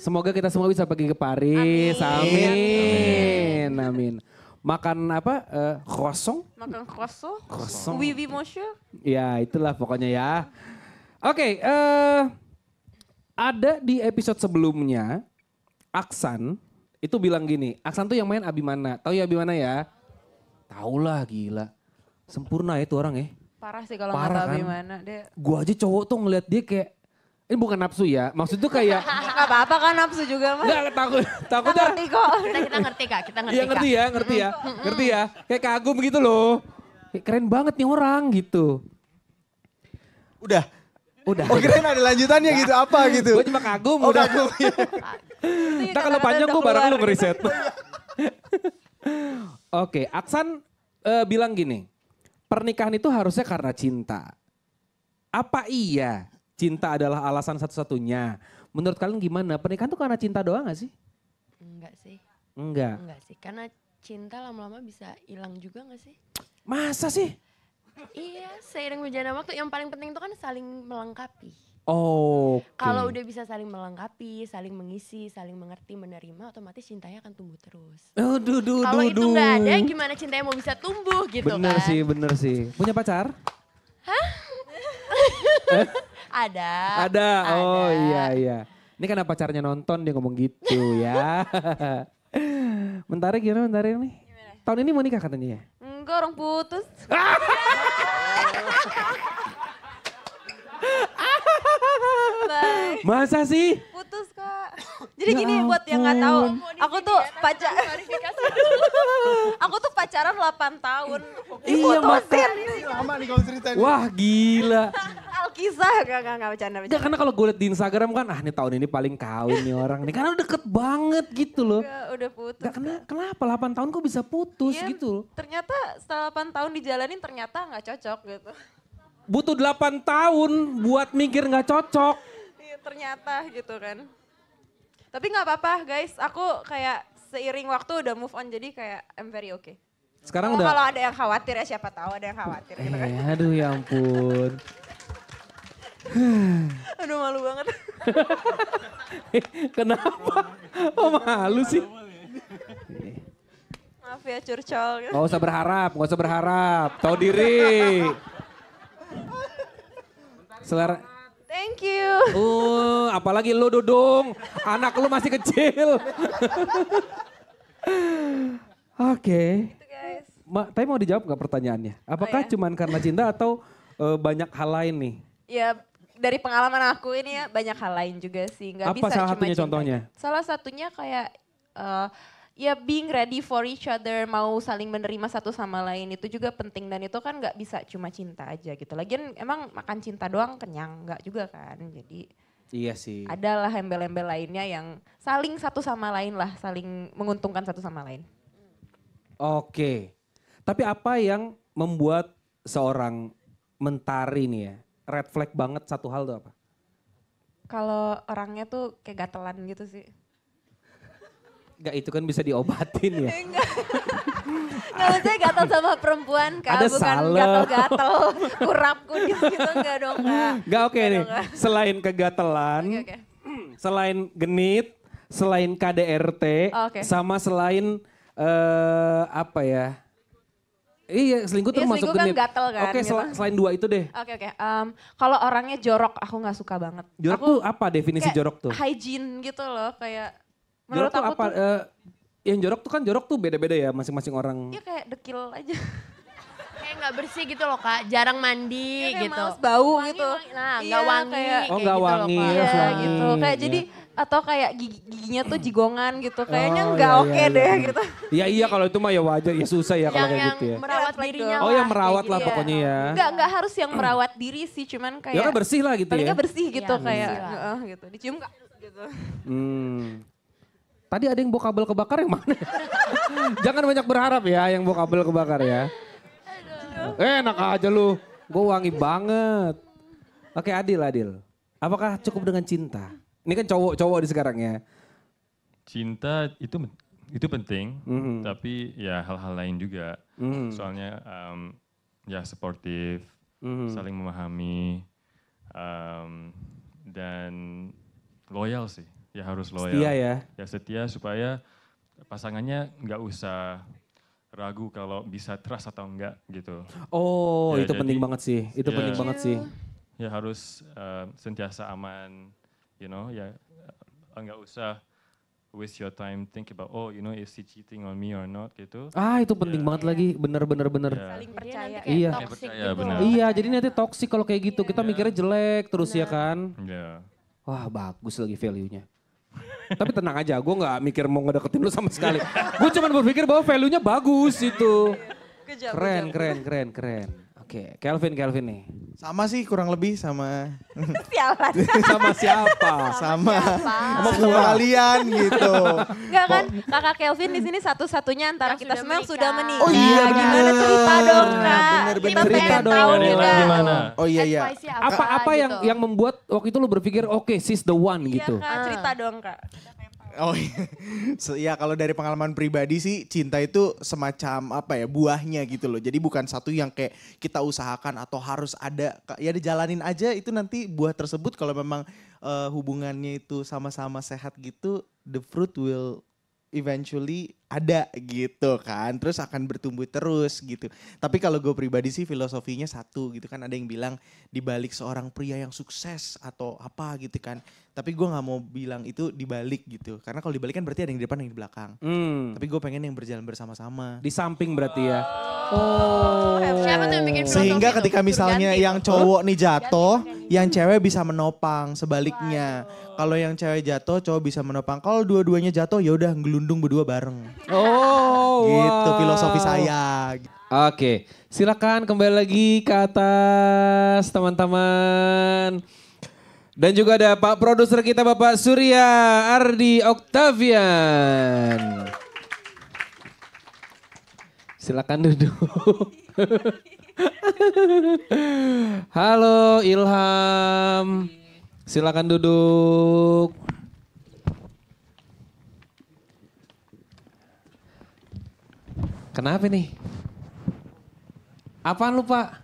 Semoga kita semua bisa pergi ke Paris. Amin. Amin. Amin. Amin. Makan apa? Uh, croissant? Makan croissant. Croissant. Oui, oui, monsieur. Ya, itulah pokoknya ya. Oke, okay, uh, eh, ada di episode sebelumnya, Aksan itu bilang gini, Aksan tuh yang main Abimana. Tahu ya Abimana ya? Tahu lah gila. Sempurna ya itu orang ya. Parah sih kalau nggak tahu gimana. Dia... Gue aja cowok tuh ngeliat dia kayak ini bukan nafsu ya, maksud tuh kayak... Gak apa-apa kan nafsu juga mas. Gak, takut, takut dah. ngerti kok. Kita, kita ngerti kak, kita ngerti Iya ngerti ya, ngerti ya, ngerti ya. Kayak kagum gitu loh. Kayak keren banget nih orang gitu. Udah? Udah. Oh keren ada lanjutannya gitu, apa gitu. Gue cuma kagum. Oh udah. kagum. Ntar kalau panjang gue barang lu ngeriset. Oke, Aksan eh, bilang gini pernikahan itu harusnya karena cinta. Apa iya cinta adalah alasan satu-satunya? Menurut kalian gimana? Pernikahan tuh karena cinta doang gak sih? Enggak sih. Enggak. Enggak sih, karena cinta lama-lama bisa hilang juga gak sih? Masa sih? Iya, seiring berjalannya waktu yang paling penting itu kan saling melengkapi. Oh. Okay. Kalau udah bisa saling melengkapi, saling mengisi, saling mengerti, menerima, otomatis cintanya akan tumbuh terus. Oh, duh, Kalau itu nggak ada, gimana cintanya mau bisa tumbuh gitu bener kan? Bener sih, bener sih. Punya pacar? Hah? eh? ada. Ada. Oh ada. iya iya. Ini karena pacarnya nonton dia ngomong gitu ya. mentari gimana mentari nih? Gimana? Tahun ini mau nikah katanya ya? Enggak orang putus. Masa sih? Putus kak. Jadi ya gini ampun. buat yang nggak tahu, aku tuh ya, pacar. aku tuh pacaran 8 tahun. Iya makan. Iya, Wah gila. Alkisah gak gak gak bercanda bercanda. Ya, karena kalau gue liat di Instagram kan, ah nih tahun ini paling kawin nih orang nih. Karena deket banget gitu loh. Gak, udah putus. Gak, kena, kenapa 8 tahun kok bisa putus iya, gitu loh. Ternyata setelah 8 tahun dijalanin ternyata gak cocok gitu butuh 8 tahun buat mikir gak cocok ternyata gitu kan. Tapi nggak apa-apa guys, aku kayak seiring waktu udah move on jadi kayak I'm very okay. Sekarang oh, udah. Kalau ada yang khawatir ya siapa tahu ada yang khawatir gitu kan. Eh, aduh ya ampun. aduh malu banget. Kenapa? Oh malu sih. Maaf ya curcol. Gak usah berharap, gak usah berharap. Tahu diri. Selera Thank you. Uh, apalagi lu Dudung, anak lu masih kecil. Oke. okay. Gitu, Ma, tapi mau dijawab nggak pertanyaannya? Apakah oh, ya? cuman karena cinta atau uh, banyak hal lain nih? Ya dari pengalaman aku ini ya banyak hal lain juga sih. Gak Apa bisa salah satunya cinta. contohnya? Salah satunya kayak uh, ya being ready for each other, mau saling menerima satu sama lain itu juga penting dan itu kan nggak bisa cuma cinta aja gitu. Lagian emang makan cinta doang kenyang nggak juga kan. Jadi Iya sih. Adalah embel-embel lainnya yang saling satu sama lain lah, saling menguntungkan satu sama lain. Oke. Tapi apa yang membuat seorang mentari nih ya, red flag banget satu hal tuh apa? Kalau orangnya tuh kayak gatelan gitu sih. Enggak itu kan bisa diobatin ya. Enggak. Enggak usah gatal sama perempuan kak, Ada bukan gatal-gatal, kurap kudis gitu enggak dong kak. Enggak oke okay nih, dong, selain kegatelan, okay, okay. selain genit, selain KDRT, oh, okay. sama selain uh, apa ya, Iya selingkuh tuh iya, masuk kan genit. kan. Oke sel gitu. selain dua itu deh. Oke oke. Okay. Um, Kalau orangnya jorok aku nggak suka banget. Jorok aku, tuh apa definisi jorok tuh? Hygiene gitu loh kayak jorok tuh apa? Tuh, uh, yang jorok tuh kan jorok tuh beda-beda ya masing-masing orang. Iya kayak dekil aja. kayak gak bersih gitu loh kak, jarang mandi ya, kayak gitu. Males bau wangi, gitu. Wangi, nah nggak gak iya, wangi. Kayak, oh gitu nggak gitu wangi. Iya gitu. Kayak, iya. jadi atau kayak gigi giginya tuh jigongan gitu. Oh, Kayaknya oh, nggak iya, oke okay iya, deh iya. gitu. Iya iya kalau itu mah ya wajar, ya susah ya kalau kayak gitu ya. merawat dirinya Oh yang merawat gitu lah ya. pokoknya ya. Enggak, enggak harus yang merawat diri sih, cuman kayak. Ya kan bersih lah gitu ya. Paling bersih gitu iya, kayak. gitu, Dicium gak? gitu. Hmm. Tadi ada yang bawa kabel kebakar yang mana? Ya? Jangan banyak berharap ya yang bawa kabel kebakar ya. Eh, enak aja lu. Gue wangi banget. Oke Adil, Adil. Apakah cukup dengan cinta? Ini kan cowok-cowok di sekarang ya. Cinta itu itu penting, mm -hmm. tapi ya hal-hal lain juga. Mm -hmm. Soalnya um, ya sportif, mm -hmm. saling memahami, um, dan loyal sih. Ya harus loyal. Setia ya. Ya setia supaya pasangannya nggak usah ragu kalau bisa trust atau enggak gitu. Oh, ya, itu jadi, penting banget sih. Itu ya, penting banget sih. Ya harus uh, sentiasa aman, you know, ya eh, nggak usah waste your time think about oh you know is she cheating on me or not gitu. Ah, itu penting ya. banget lagi. Bener bener bener. Yeah. Saling percaya. Iya. Toxic ya, Bener. Iya, jadi nanti toxic kalau kayak gitu. Yeah. Kita yeah. mikirnya jelek terus nah. ya kan? Iya. Yeah. Wah, bagus lagi value-nya. Tapi tenang aja, gue nggak mikir mau ngedeketin lu sama sekali. gue cuma berpikir bahwa value-nya bagus itu. Keren, keren, keren, keren. Oke, Kelvin, Kelvin nih. Sama sih kurang lebih sama. siapa? sama siapa? Sama. Sama gua kalian gitu. Enggak kan? Kakak Kelvin di sini satu-satunya antara yang kita semua yang sudah menikah. Oh iya, bener. gimana cerita dong, Kak? Bener-bener cerita dong. Gimana? Oh iya iya. Apa-apa yang gitu? yang membuat waktu itu lu berpikir, oke, okay, sis the one iya, gitu. Iya, Kak, cerita ah. dong, Kak. Oh iya. So, ya kalau dari pengalaman pribadi sih cinta itu semacam apa ya buahnya gitu loh. Jadi bukan satu yang kayak kita usahakan atau harus ada ya dijalanin aja itu nanti buah tersebut kalau memang uh, hubungannya itu sama-sama sehat gitu the fruit will eventually ada gitu kan terus akan bertumbuh terus gitu tapi kalau gue pribadi sih filosofinya satu gitu kan ada yang bilang dibalik seorang pria yang sukses atau apa gitu kan tapi gue nggak mau bilang itu dibalik gitu karena kalau dibalik kan berarti ada yang di depan ada yang di belakang hmm. tapi gue pengen yang berjalan bersama-sama di samping berarti ya oh, sehingga ketika misalnya yang cowok nih jatuh yang cewek bisa menopang sebaliknya kalau yang cewek jatuh cowok bisa menopang kalau dua-duanya jatuh ya udah ngelundung berdua bareng Oh, gitu wow. filosofi saya. Oke, silakan kembali lagi ke atas teman-teman. Dan juga ada Pak Produser kita Bapak Surya Ardi Octavian. Silakan duduk. Halo Ilham. Silakan duduk. Kenapa nih? Apaan Pak?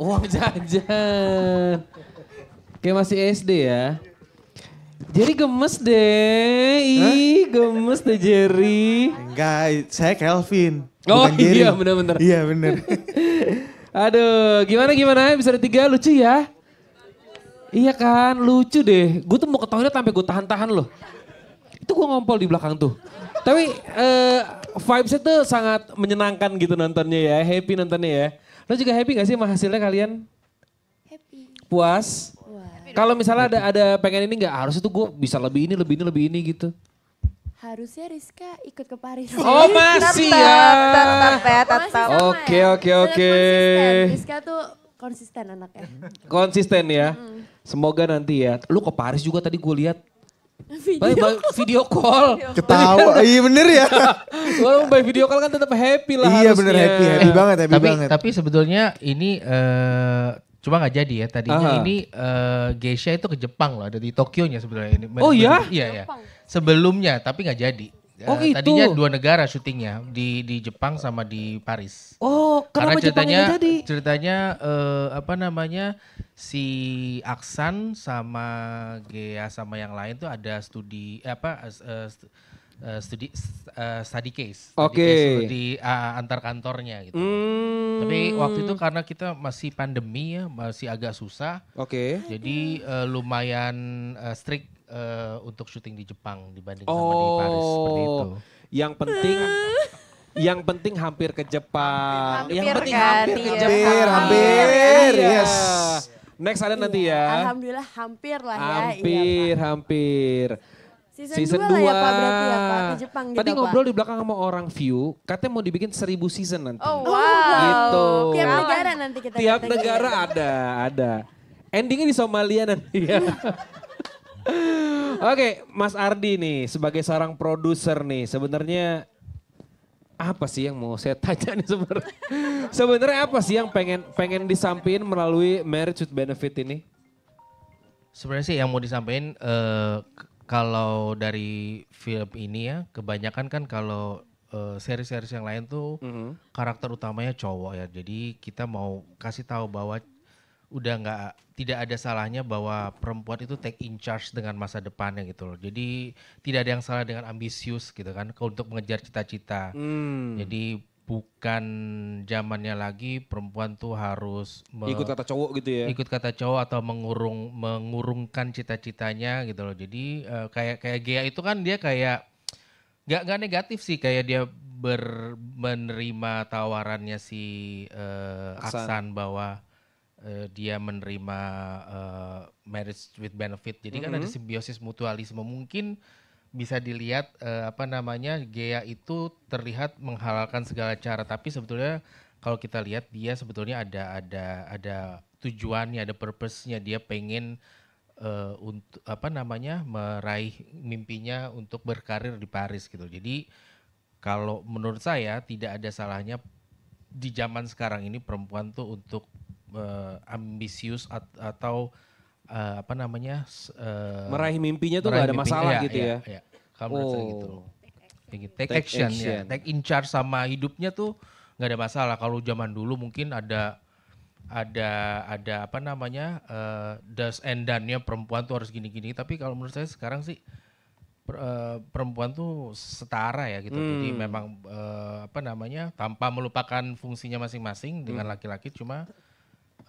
Uang jajan. Kayak masih SD ya. Jadi gemes deh. Ih, gemes deh Jerry. Enggak, saya Kelvin. Oh Jerry. iya bener-bener. Iya bener. Aduh, gimana gimana? Bisa ada tiga lucu ya? Iya kan, lucu deh. Gue tuh mau ke toilet sampai gue tahan-tahan loh. Itu gue ngompol di belakang tuh. Tapi uh, eh, vibes itu sangat menyenangkan gitu nontonnya ya, happy nontonnya ya. Lo juga happy gak sih sama hasilnya kalian? Happy. Puas? Kalau misalnya ada ada pengen ini nggak harus itu gue bisa lebih ini, lebih ini, lebih ini gitu. Harusnya Rizka ikut ke Paris. Oh masih ya. Tetap ya, tetap. Oke, oke, oke. Rizka tuh konsisten anaknya. Konsisten ya. Semoga nanti ya. Lu ke Paris juga tadi gue lihat Video. call. video call. Ketawa. iya bener ya. Walaupun by video call kan tetap happy lah Iya bener happy, happy banget, happy tapi, banget. Tapi sebetulnya ini uh, cuma nggak jadi ya. Tadinya Aha. ini uh, Geisha itu ke Jepang loh, ada di Tokyo nya sebetulnya ini. Oh iya? ya? Iya ya. Sebelumnya tapi nggak jadi. Ya, oh uh, Tadinya dua negara syutingnya di di Jepang sama di Paris. Oh, kenapa Karena ceritanya ceritanya uh, apa namanya si Aksan sama Gea sama yang lain tuh ada studi eh, apa uh, studi uh, study case, Oke. okay. di uh, antar kantornya gitu. Hmm. Tapi waktu itu karena kita masih pandemi ya, masih agak susah. Oke. Okay. Jadi uh, lumayan uh, strict uh, untuk syuting di Jepang dibanding oh, sama di oh, Paris seperti itu. Yang penting yang penting hampir ke Jepang. Hampir, yang penting kan, hampir ke iya. Jepang. Hampir, hampir. Iya, iya, yes. Next ada nanti ya. Alhamdulillah hampir lah ya. Hampir, iya, hampir. Season, season 2 lah ya Pak berarti ya Pak ke Jepang Tadi gitu Tadi ngobrol di belakang sama orang view, katanya mau dibikin seribu season nanti. Oh, oh wow. Gitu. Tiap negara nanti kita. Tiap negara ada, ada. Endingnya di Somalia nanti ya. Oke, Mas Ardi nih sebagai seorang produser nih sebenarnya apa sih yang mau saya tanya nih sebenarnya? sebenarnya apa sih yang pengen pengen disampaikan melalui marriage with benefit ini? Sebenarnya sih yang mau disampaikan uh, kalau dari film ini ya kebanyakan kan kalau uh, eh, seri-seri yang lain tuh mm -hmm. karakter utamanya cowok ya. Jadi kita mau kasih tahu bahwa udah nggak tidak ada salahnya bahwa perempuan itu take in charge dengan masa depannya gitu loh. Jadi tidak ada yang salah dengan ambisius gitu kan untuk mengejar cita-cita. Hmm. Jadi bukan zamannya lagi perempuan tuh harus ikut kata cowok gitu ya. Ikut kata cowok atau mengurung mengurungkan cita-citanya gitu loh. Jadi uh, kayak kayak Gea itu kan dia kayak nggak nggak negatif sih kayak dia ber menerima tawarannya si uh, eh, Aksan. Aksan bahwa Eh, dia menerima uh, marriage with benefit. Jadi mm -hmm. kan ada simbiosis mutualisme. Mungkin bisa dilihat uh, apa namanya Gea itu terlihat menghalalkan segala cara, tapi sebetulnya kalau kita lihat dia sebetulnya ada ada ada tujuannya, ada purpose-nya. Dia pengen uh, untuk apa namanya meraih mimpinya untuk berkarir di Paris gitu. Jadi kalau menurut saya tidak ada salahnya di zaman sekarang ini perempuan tuh untuk uh, ambisius at, atau uh, apa namanya uh, meraih mimpinya tuh meraih gak ada mimpinya, masalah iya, gitu iya, ya, iya. gitu ya. ya. ya. Kamu oh. gitu. gitu. Take, take action, ya. Take in charge sama hidupnya tuh nggak ada masalah. Kalau zaman dulu mungkin ada ada ada apa namanya uh, das and done-nya perempuan tuh harus gini-gini tapi kalau menurut saya sekarang sih per, uh, perempuan tuh setara ya gitu hmm. jadi memang uh, apa namanya tanpa melupakan fungsinya masing-masing dengan hmm. laki-laki cuma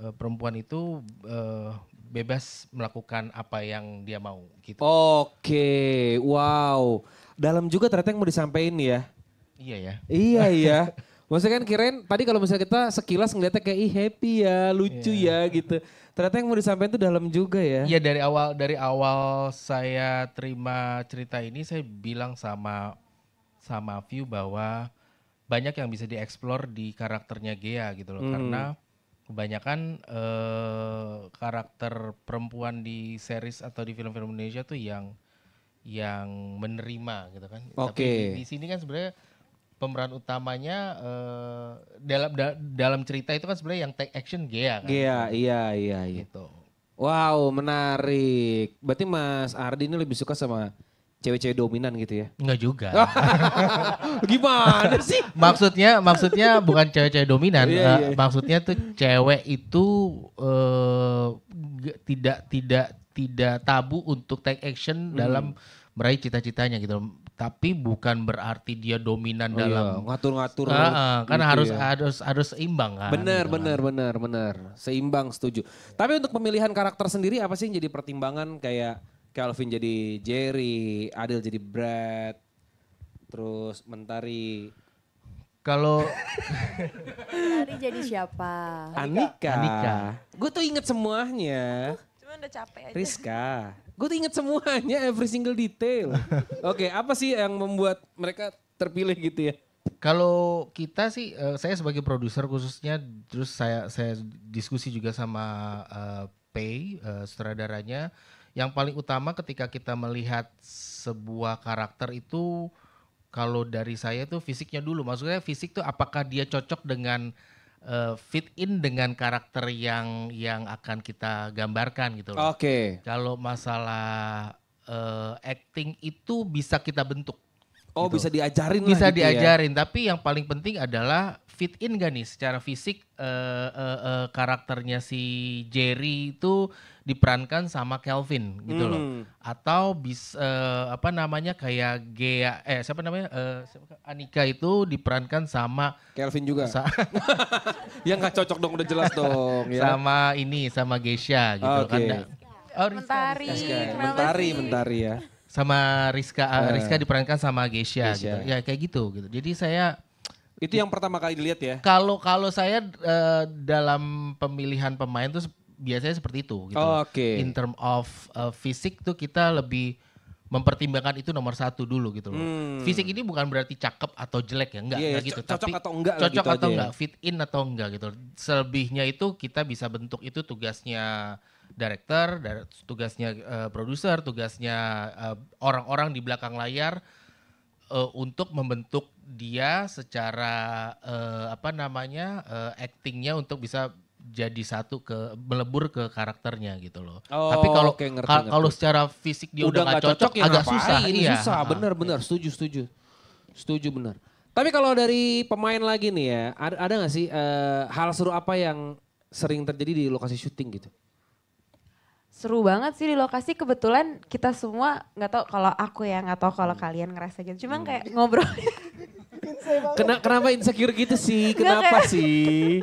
Eh, perempuan itu uh, bebas melakukan apa yang dia mau gitu. Oke, wow. Dalam juga ternyata yang mau disampaikan ya. Iya ya. Iya ya. Maksudnya kan kirain tadi kalau misalnya kita sekilas ngeliatnya kayak ih happy ya, lucu yeah. ya gitu. Ternyata yang mau disampaikan itu dalam juga ya. Iya dari awal dari awal saya terima cerita ini saya bilang sama sama View bahwa banyak yang bisa dieksplor di karakternya Gea gitu loh hmm. karena kebanyakan uh, karakter perempuan di series atau di film-film Indonesia tuh yang yang menerima gitu kan. Oke. Okay. di, di sini kan sebenarnya pemeran utamanya uh, dalam da, dalam cerita itu kan sebenarnya yang take action Gea kan. Gea, iya iya iya. Gitu. Wow, menarik. Berarti Mas Ardi ini lebih suka sama cewek-cewek dominan gitu ya? Enggak juga. Gimana sih? maksudnya maksudnya bukan cewek-cewek dominan, yeah, iya, yeah. Iya. maksudnya tuh cewek itu uh, tidak tidak tidak tabu untuk take action hmm. dalam meraih cita-citanya gitu. Tapi bukan berarti dia dominan oh iya, dalam ngatur-ngatur. Iya, uh, uh, kan gitu harus ya. harus harus seimbang kan. Bener gitu bener kan. Ah. benar, benar. Seimbang setuju. Tapi untuk pemilihan karakter sendiri apa sih yang jadi pertimbangan kayak Calvin jadi Jerry, Adil jadi Brad, terus Mentari. Kalau Mentari jadi siapa? Anika. Anika. Gue tuh inget semuanya. cuman udah capek aja. Rizka. Gue tuh inget semuanya, every single detail. Oke, okay, apa sih yang membuat mereka terpilih gitu ya? Kalau kita sih, uh, saya sebagai produser khususnya, terus saya saya diskusi juga sama uh, eh, Pay, uh, eh, sutradaranya yang paling utama ketika kita melihat sebuah karakter itu kalau dari saya itu fisiknya dulu. Maksudnya fisik tuh apakah dia cocok dengan uh, fit in dengan karakter yang yang akan kita gambarkan gitu loh. Oke. Okay. Kalau masalah uh, acting itu bisa kita bentuk. Oh gitu. bisa diajarin bisa lah gitu ya. diajarin ya. tapi yang paling penting adalah fit in gak nih secara fisik uh, uh, uh, karakternya si Jerry itu diperankan sama Kelvin gitu hmm. loh atau bis uh, apa namanya kayak Gea eh siapa namanya uh, Anika itu diperankan sama Kelvin juga sa yang nggak cocok dong udah jelas dong ya. sama ini sama Geisha gitu okay. kan Oh, mentari, mentari, mentari ya sama Rizka uh, Rizka diperankan sama Geisha, Geisha gitu. Ya kayak gitu gitu. Jadi saya itu yang pertama kali dilihat ya. Kalau kalau saya uh, dalam pemilihan pemain tuh biasanya seperti itu gitu. Oh, Oke. Okay. In term of uh, fisik tuh kita lebih mempertimbangkan itu nomor satu dulu gitu loh. Hmm. Fisik ini bukan berarti cakep atau jelek ya, enggak, yeah, iya, enggak gitu. Cocok Tapi atau enggak Cocok gitu atau aja. Ya. enggak, fit in atau enggak gitu. Selebihnya itu kita bisa bentuk itu tugasnya director, tugasnya uh, produser, tugasnya uh, orang-orang di belakang layar uh, untuk membentuk dia secara uh, apa namanya uh, actingnya untuk bisa jadi satu ke melebur ke karakternya gitu loh. Oh, Tapi kalau okay, kalau secara fisik dia udah nggak cocok, cocok ya agak susah. susah. Iya. Susah, ah, bener bener, iya. setuju setuju, setuju bener. Tapi kalau dari pemain lagi nih ya, ada ada nggak sih uh, hal seru apa yang sering terjadi di lokasi syuting gitu? seru banget sih di lokasi kebetulan kita semua nggak tahu kalau aku ya nggak tahu kalau kalian ngerasa gitu cuman hmm. kayak ngobrol Kena, kenapa insecure gitu sih kenapa sih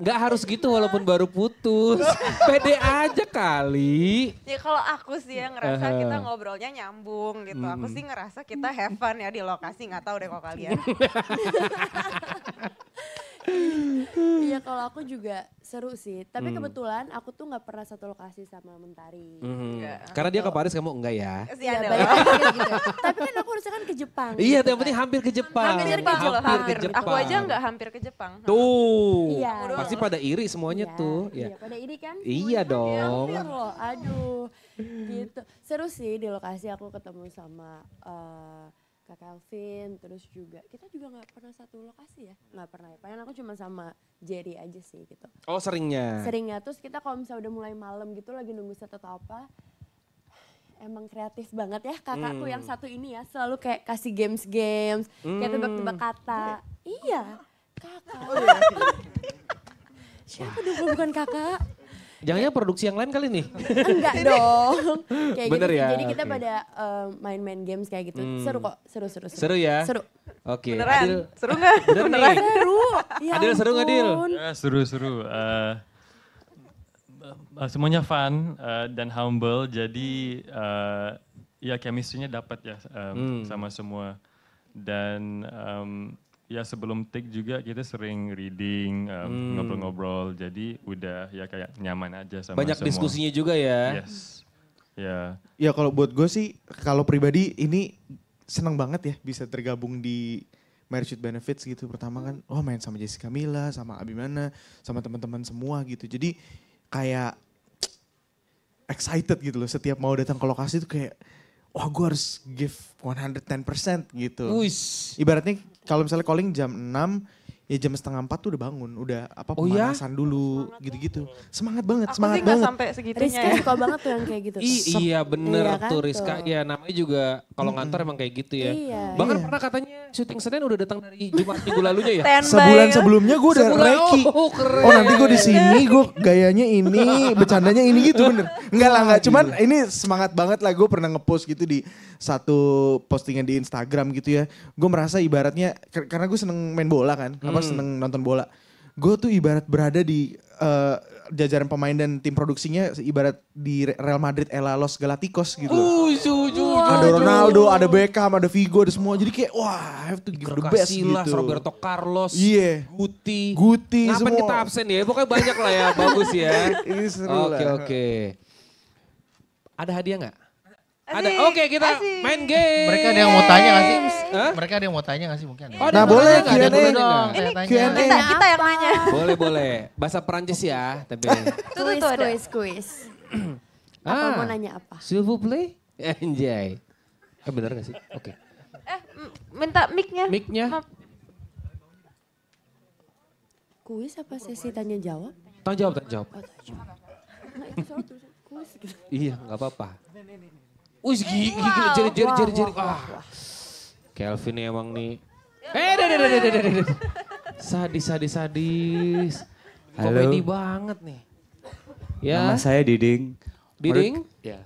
Gak harus gitu walaupun baru putus. Pede aja kali. Ya kalau aku sih yang ngerasa uh. kita ngobrolnya nyambung gitu. Hmm. Aku sih ngerasa kita have fun ya di lokasi. nggak tahu deh kok kalian. kalau aku juga seru sih. Tapi hmm. kebetulan aku tuh nggak pernah satu lokasi sama Mentari. Hmm. Ya. Karena dia ke Paris kamu enggak ya? Iya gitu. Tapi kan aku harusnya kan ke Jepang. Iya, gitu yang penting kan. hampir ke Jepang. Hampir ke gitu. Jepang. Hampir, ke Jepang. Aku aja nggak hampir ke Jepang. Tuh. Iya. Pasti pada iri semuanya ya. tuh. Iya. iya, pada iri kan? Iya dong. Hampir loh. Aduh. Gitu. Seru sih di lokasi aku ketemu sama uh, Kak Kelvin terus juga kita juga nggak pernah satu lokasi ya nggak pernah ya paling aku cuma sama Jerry aja sih gitu oh seringnya seringnya terus kita kalau misalnya udah mulai malam gitu lagi nunggu set atau apa emang kreatif banget ya kakakku hmm. yang satu ini ya selalu kayak kasih games games hmm. kayak tebak-tebak kata iya kakak oh, iya. siapa dulu bukan kakak jangan ya produksi yang lain kali nih. Enggak dong. kayak gitu Bener gitu. ya. Jadi kita okay. pada main eh, main-main games kayak gitu. Hmm. Seru kok, seru-seru. Seru. ya? Seru. Oke. Okay. Adil. Seru gak? Bener Beneran? Nih. Seru. Ya Adil seru gak Adil? Uh, seru, seru. Uh, uh, semuanya fun uh, dan humble. Jadi uh, ya chemistry-nya dapat ya um, hmm. sama semua. Dan um, ya sebelum take juga kita sering reading um, hmm. ngobrol-ngobrol jadi udah ya kayak nyaman aja sama banyak semua. diskusinya juga ya yes ya yeah. ya kalau buat gue sih kalau pribadi ini senang banget ya bisa tergabung di marriage with benefits gitu pertama kan oh main sama Jessica Mila sama Abimana sama teman-teman semua gitu jadi kayak excited gitu loh setiap mau datang ke lokasi tuh kayak wah oh, gue harus give 110% gitu. Uish. Ibaratnya kalau misalnya calling jam 6, ya jam setengah empat tuh udah bangun, udah apa oh iya? pemanasan ya? dulu gitu-gitu. Semangat banget, Aku semangat sih banget. sampai segitunya. Rizka ya. suka banget tuh yang kayak gitu. I, iya bener iya, kan, tuh Rizka, tuh. ya namanya juga kalau ngantor emang kayak gitu ya. Iya. Bahkan iya. pernah katanya syuting Senin udah datang dari Jumat minggu lalunya ya. Sebulan sebelumnya gue udah Sebulan, reiki. Oh, oh, keren. oh nanti gue di sini gue gayanya ini, bercandanya ini gitu bener. Enggak lah enggak, iya. cuman ini semangat banget lah gue pernah ngepost gitu di satu postingan di Instagram gitu ya. Gue merasa ibaratnya karena gue seneng main bola kan. Hmm apa hmm. seneng nonton bola. Gue tuh ibarat berada di uh, jajaran pemain dan tim produksinya ibarat di Real Madrid Ela Los Galacticos gitu. Uh, uhuh, ju, ju, ada Ronaldo, ada Beckham, ada Figo, ada semua. Jadi kayak wah, I have to give the best Silas, gitu. Roberto Carlos, Yeah. Guti. Guti Ngapain semua. kita absen ya? Pokoknya banyak lah ya, bagus ya. Ini iya, seru Oke, okay, oke. Ada hadiah nggak? ada. Oke, okay, kita asik. main game. Mereka ada yang mau tanya gak sih? Huh? Mereka ada oh, nah, yang mau tanya gak sih mungkin? Oh, nah, boleh Q&A. Ada dong. Ini Q&A. Kita, kita yang nanya. Boleh, boleh. Bahasa Perancis ya, tapi. Tuh, tuh, kuis, apa ah, mau nanya apa? S'il play? plaît. Eh bener gak sih? Oke. Okay. Eh, minta mic-nya. Mic-nya. Kuis apa sesi tanya jawab? Tanya jawab, tanya jawab. Oh, tanya jawab. Iya, gak apa-apa. Wih gigi, gigi, jari, jari, jari, jari. Wah. Kelvin nih emang nih. Eh, deh, deh, deh, deh, deh, Sadis, sadis, sadis. Halo. Komedi banget nih. Ya. Nama saya Diding. Diding? Menurut, ya.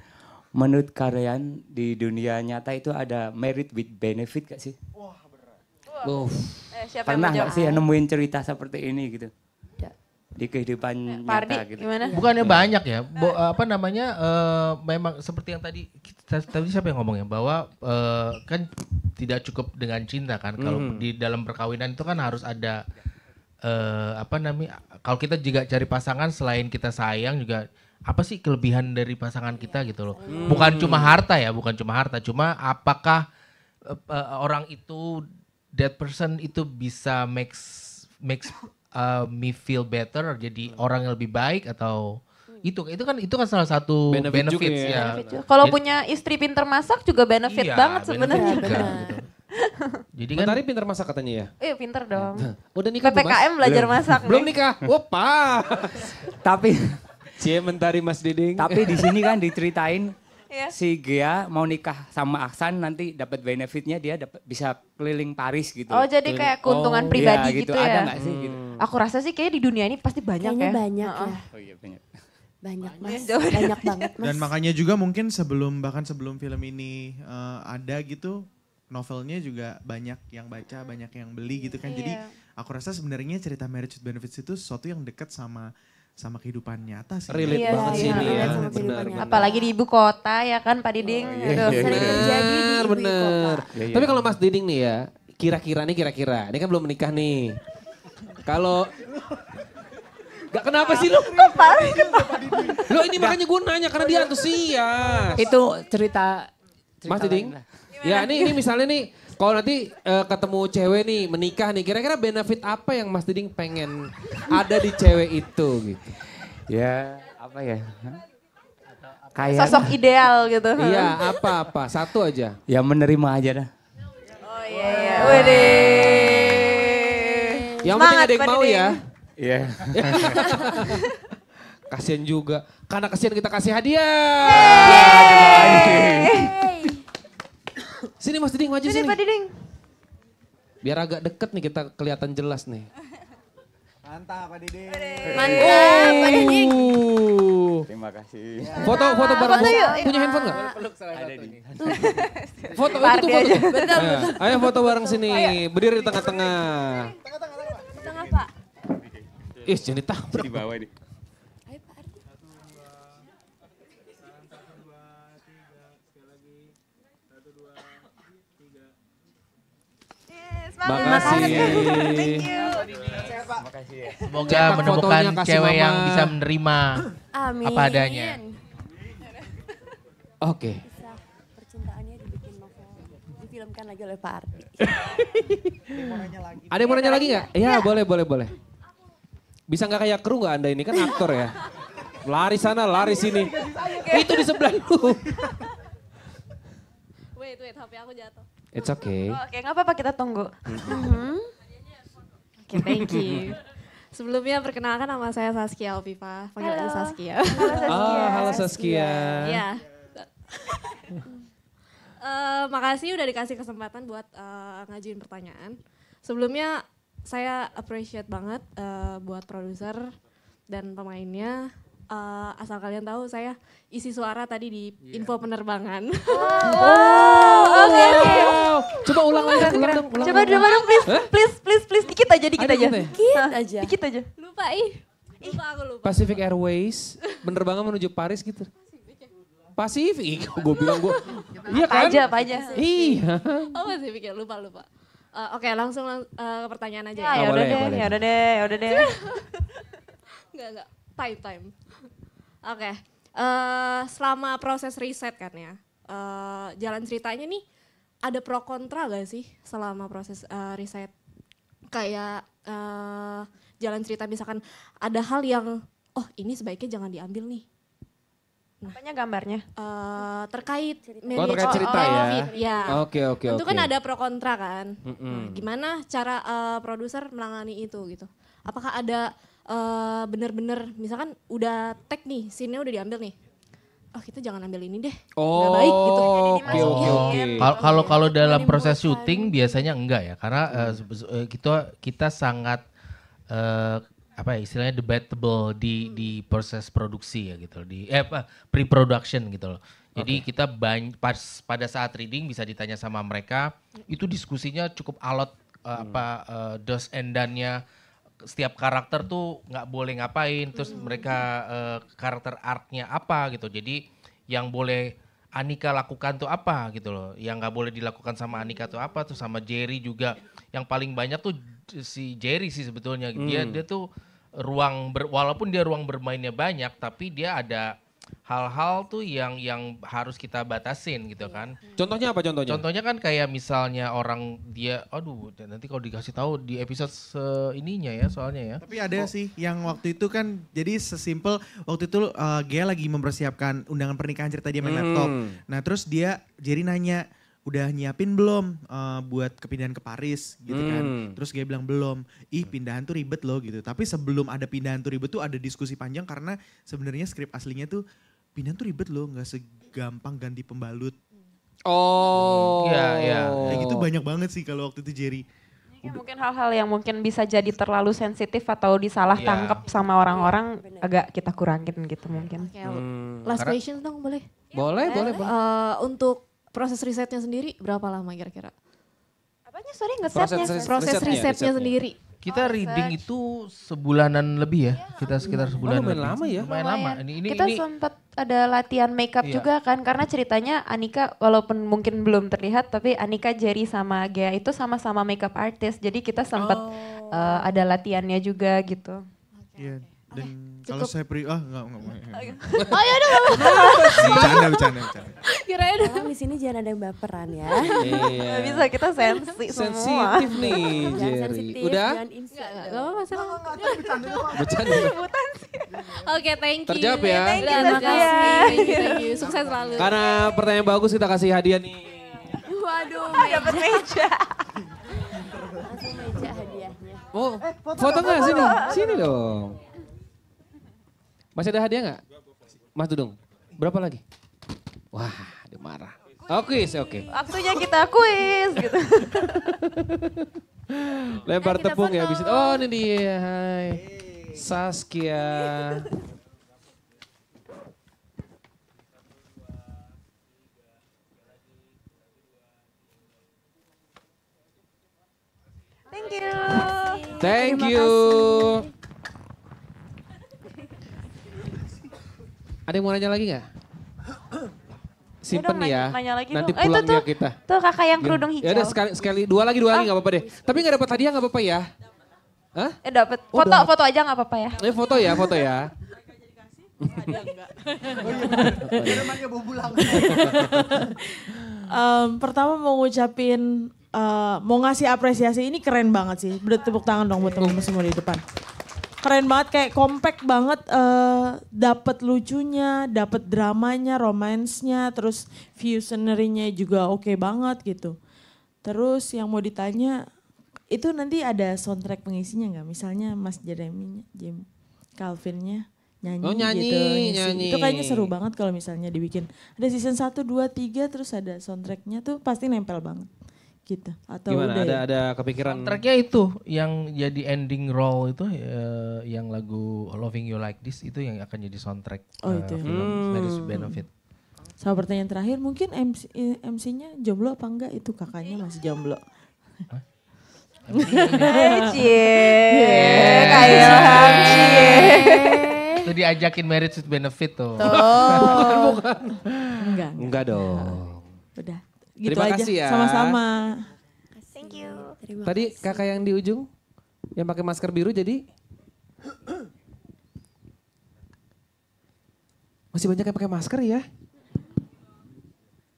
Menurut karyawan di dunia nyata itu ada merit with benefit gak sih? Wah berat. Wah. Eh, siapa Pernah gak sih ya nemuin cerita seperti ini gitu? di kehidupan Pardi, nyata gitu. Gimana? Iya. Bukannya banyak ya, Bo, apa namanya uh, memang seperti yang tadi kita, tadi siapa yang ngomong ya bahwa uh, kan tidak cukup dengan cinta kan kalau mm. di dalam perkawinan itu kan harus ada uh, apa namanya kalau kita juga cari pasangan selain kita sayang juga apa sih kelebihan dari pasangan kita gitu loh. Mm. Bukan cuma harta ya, bukan cuma harta, cuma apakah uh, uh, orang itu that person itu bisa makes makes uh, me feel better jadi hmm. orang yang lebih baik atau hmm. itu itu kan itu kan salah satu benefit benefits juga ya. ya. Kalau punya istri pinter masak juga benefit iya, banget sebenarnya. Ya, Jadi kan Mentari pinter masak katanya ya? Iya pinter dong. Udah nikah PPKM belajar Belum. masak. Belum nikah. Wopah. Tapi Cie Mentari Mas Diding. Tapi di sini kan diceritain yeah. si Gia mau nikah sama Aksan nanti dapat benefitnya dia dapat bisa keliling Paris gitu. Oh jadi kayak keuntungan oh, pribadi iya, gitu, gitu ya. Ada gak sih? Gitu? Hmm. Gitu. Aku rasa sih kayaknya di dunia ini pasti banyak kayaknya ya. banyak ya. Oh iya banyak. Banyak, banyak mas, banyak banget mas. Dan makanya juga mungkin sebelum bahkan sebelum film ini uh, ada gitu novelnya juga banyak yang baca, hmm. banyak yang beli gitu kan. Yeah. Jadi iya. aku rasa sebenarnya cerita marriage with benefits itu sesuatu yang dekat sama sama kehidupan nyata sih. Relate iya, banget iya, sih ini ya. Benar, benar, Apalagi di ibu kota ya kan Pak Diding. Oh, iya, Aduh, iya, sering iya. Benar, di ibu kota. Iya, iya. Tapi kalau Mas Diding nih ya, kira-kira nih kira-kira. Ini kan belum menikah nih. Kalau Gak kenapa sih lu? Kok parah kenapa? Lo ini makanya gue nanya karena dia antusias. Itu cerita, cerita Mas Diding. Ya ini, ini misalnya nih kalau nanti uh, ketemu cewek nih, menikah nih, kira-kira benefit apa yang Mas Diding pengen ada di cewek itu gitu? Ya, apa ya? Kayak sosok ideal gitu. Iya, apa-apa, satu aja. Ya menerima aja dah. Oh iya iya. Wede. Yang penting ada yang mau ya. Iya. Yeah. kasihan juga. Karena kasihan kita kasih hadiah. Yeay. Yeay. Sini Mas Diding, maju sini. Sini Pak Diding. Biar agak deket nih kita kelihatan jelas nih. Mantap Pak Diding. Mantap Pak Diding. Terima kasih. Ya. Foto foto bareng. Foto Punya handphone gak? Ada di. Foto itu tuh foto. Eh, ayo foto bareng sini. Berdiri di tengah-tengah. Tengah-tengah. Tengah Pak. Ih, jadi tabrak. Di bawah ini. Satu, dua, tiga, sekali lagi. Satu, dua, Terima Makasih. Thank you. Terima kasih. Semoga menemukan cewek yang bisa menerima Amin. apa adanya. Oke. Okay. percintaannya dibikin novel, difilmkan lagi oleh Pak Ardi. Ada yang mau nanya lagi nggak? Ya, ya, boleh, boleh, boleh. Bisa nggak kayak kru nggak anda ini kan aktor ya? Lari sana, lari sini. Itu di sebelah lu. wait, wait, HP aku jatuh. It's okay. Oh, oke, okay. nggak apa-apa kita tunggu. Mm-hmm. Oke, okay, thank you. Sebelumnya perkenalkan nama saya Saskia Alviva, panggilan Saskia. Halo Saskia. Oh, halo Saskia. Iya. uh, makasih udah dikasih kesempatan buat uh, ngajuin pertanyaan. Sebelumnya saya appreciate banget uh, buat produser dan pemainnya uh, asal kalian tahu saya isi suara tadi di yeah. info penerbangan. Wow. oh, oke. Okay, wow. Coba ulang lagi ulang Ulang Coba dua dong please, huh? please, please, please dikit aja, dikit Ada aja. Dikit aja. Dikit aja. Lupa ih. Lupa aku lupa. Pacific Airways penerbangan menuju Paris gitu. Pasifik, gue bilang gue. Iya kan? Aja, apa aja. Iya. Oh masih ya, lupa lupa. Uh, Oke, okay, langsung lang uh, eh, ke pertanyaan aja. Ya, ya, ya, ah, ya udah deh, ya udah deh, ya udah deh. Enggak, enggak. Time, time. Oke, okay. uh, eh, selama proses riset kan ya, uh, jalan ceritanya nih ada pro kontra gak sih selama proses uh, riset? Kayak uh, jalan cerita misalkan ada hal yang, oh ini sebaiknya jangan diambil nih. Nah, Apanya gambarnya? Uh, terkait cerita. Oh, terkait oh, cerita oh, oh, ya. Iya. Oke iya. oke oke. Itu kan ada pro kontra kan. Mm -hmm. gimana cara uh, produser menangani itu gitu? Apakah ada bener eh, bener-bener misalkan udah tag nih, scene udah diambil nih. Oh kita jangan ambil ini deh, oh, nggak baik gitu. oh, okay. Kalau kalau dalam proses syuting biasanya enggak ya, karena uh, kita kita sangat uh, apa ya, istilahnya debatable di hmm. di proses produksi ya gitu di eh apa pre-production gitu loh. Jadi okay. kita banyak pas pada saat reading bisa ditanya sama mereka, itu diskusinya cukup alot uh, hmm. apa uh, dos endannya setiap karakter tuh nggak boleh ngapain terus hmm. mereka uh, karakter artnya apa gitu jadi yang boleh Anika lakukan tuh apa gitu loh yang nggak boleh dilakukan sama Anika tuh apa tuh sama Jerry juga yang paling banyak tuh si Jerry sih sebetulnya hmm. dia dia tuh ruang ber, walaupun dia ruang bermainnya banyak tapi dia ada hal-hal tuh yang yang harus kita batasin gitu kan. Iya. Contohnya apa contohnya? Contohnya kan kayak misalnya orang dia aduh nanti kalau dikasih tahu di episode se ininya ya soalnya ya. Tapi ada oh. sih yang waktu itu kan jadi sesimpel waktu itu uh, Gia lagi mempersiapkan undangan pernikahan cerita dia main hmm. laptop. Nah, terus dia jadi nanya udah nyiapin belum uh, buat kepindahan ke Paris gitu kan. Hmm. Terus gue bilang belum. Ih pindahan tuh ribet loh gitu. Tapi sebelum ada pindahan tuh ribet tuh ada diskusi panjang karena sebenarnya skrip aslinya tuh pindahan tuh ribet loh, nggak segampang ganti pembalut. Oh, iya hmm. iya. Kayak gitu banyak banget sih kalau waktu itu Jerry. Ya, mungkin hal-hal yang mungkin bisa jadi terlalu sensitif atau disalah yeah. tangkap sama orang-orang yeah, iya, agak kita kurangin gitu mungkin. Okay. Hmm, Last question dong boleh? Boleh, ya, boleh. boleh. boleh. Uh, untuk proses risetnya sendiri berapa lama kira-kira? Apanya sorry ngesetnya? Proses, proses risetnya, risetnya, risetnya sendiri. Kita oh, reading itu sebulanan lebih ya. ya kita sekitar sebulan oh, lumayan lebih. lama ya. Lumayan, lumayan lama. Ini, ini, kita ini, sempat ada latihan makeup iya. juga kan karena ceritanya Anika walaupun mungkin belum terlihat tapi Anika Jerry sama Gea itu sama-sama makeup artist. Jadi kita sempat oh. uh, ada latihannya juga gitu. Iya. Okay, yeah. okay kalau saya pri, ah enggak, enggak. enggak. Oh ya udah. Bercanda, bercanda, bercanda. Kirain udah. Di sini jangan ada yang baperan ya. Iya. bisa kita sensi semua. Sensitif nih, Jerry. Udah? Enggak, enggak apa-apa. Bercanda. Bercanda. Rebutan sih. Oke, thank you. Terjawab ya. Thank you, terima kasih. Thank you, Sukses selalu. Karena pertanyaan bagus kita kasih hadiah nih. Waduh, ada meja. Langsung meja hadiahnya. Oh, eh, foto nggak sini? Sini dong. Masih ada hadiah nggak? Mas Dudung, berapa lagi? Wah, dia marah. Oh oke. Okay. Waktunya kita kuis gitu. Lempar eh, tepung ya bisa. Oh ini dia, hai. Saskia. Thank you. Thank you. Ada yang mau nanya lagi gak? Simpen ya. Nanya, nanya lagi Nanti dong. Eh, pulang eh, itu tuh, kita. Tuh kakak yang kerudung hijau. Ya udah sekali, sekali dua lagi dua lagi nggak apa-apa deh. Ah, Tapi gak dapat hadiah gak apa-apa ya? Hah? Eh dapat. Oh, foto oh, foto aja gak apa-apa ya? Eh foto ya foto ya. um, pertama mau ngucapin uh, mau ngasih apresiasi ini keren banget sih. Beri tepuk tangan dong buat teman-teman semua di depan keren banget kayak kompak banget uh, eh, dapat lucunya, dapat dramanya, romansnya, terus view fusionerinya juga oke okay banget gitu. Terus yang mau ditanya itu nanti ada soundtrack pengisinya nggak? Misalnya Mas Jeremy, Jim Calvinnya nyanyi, oh, nyanyi gitu. Nyanyi. Itu kayaknya seru banget kalau misalnya dibikin. Ada season satu, dua, tiga terus ada soundtracknya tuh pasti nempel banget gitu atau Gimana, udah ada ya? ada kepikiran soundtracknya itu yang jadi ending roll itu uh, yang lagu Loving You Like This itu yang akan jadi soundtrack oh, uh, itu. Ya? film hmm. Marriage Benefit. Sama pertanyaan terakhir mungkin MC MC-nya jomblo apa enggak itu kakaknya masih jomblo. Cie, kayak Itu diajakin marriage with benefit tuh. tuh. bukan, bukan. Enggak. Enggak, enggak dong. Udah gitu Terima aja. kasih ya. Sama-sama. Thank you. Terima Tadi kasih. kakak yang di ujung yang pakai masker biru jadi masih banyak yang pakai masker ya.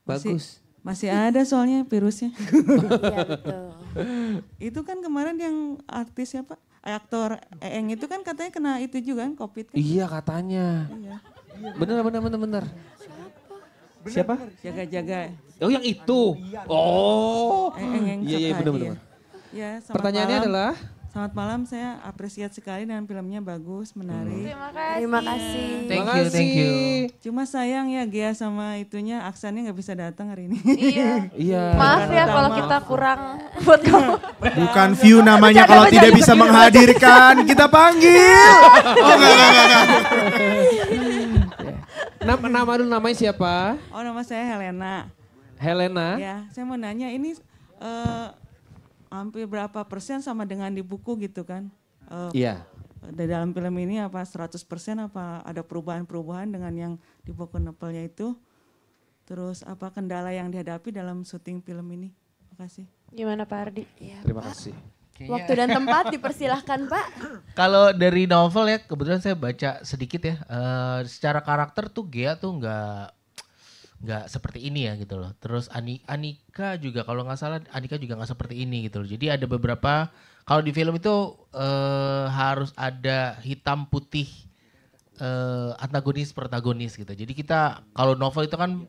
Bagus. Masih, masih ada soalnya virusnya. Iya, betul. Itu kan kemarin yang artis ya pak, Aktor Eng itu kan katanya kena itu juga kan covid kan? Iya katanya. Iya. Bener bener bener bener. Siapa? Jaga-jaga. Oh yang itu. Oh. Iya iya benar iya. benar. Ya, Pertanyaannya malam. adalah Selamat malam, saya apresiasi sekali dengan filmnya bagus, menarik. Hmm. Terima kasih. Terima kasih. Thank you, thank you. Cuma sayang ya Gia sama itunya aksennya nggak bisa datang hari ini. Iya. iya. Maaf ya kalau kita kurang buat kamu. Bukan view namanya kalau bercanda, tidak bisa bercanda. menghadirkan, kita panggil. oh enggak, enggak, enggak. Nama, nama dulu namanya siapa? Oh nama saya Helena. Helena. Ya, saya mau nanya ini uh, hampir berapa persen sama dengan di buku gitu kan? Uh, iya. Di dalam film ini apa 100 persen apa ada perubahan-perubahan dengan yang di buku novelnya itu? Terus apa kendala yang dihadapi dalam syuting film ini? Terima kasih. Gimana Pak Ardi? Ya, Terima Pak. kasih. Kayaknya. Waktu dan tempat dipersilahkan Pak. Kalau dari novel ya kebetulan saya baca sedikit ya. Uh, secara karakter tuh Gia tuh nggak nggak seperti ini ya gitu loh. Terus Ani Anika juga kalau nggak salah Anika juga nggak seperti ini gitu loh. Jadi ada beberapa kalau di film itu eh, harus ada hitam putih eh, antagonis protagonis gitu. Jadi kita kalau novel itu kan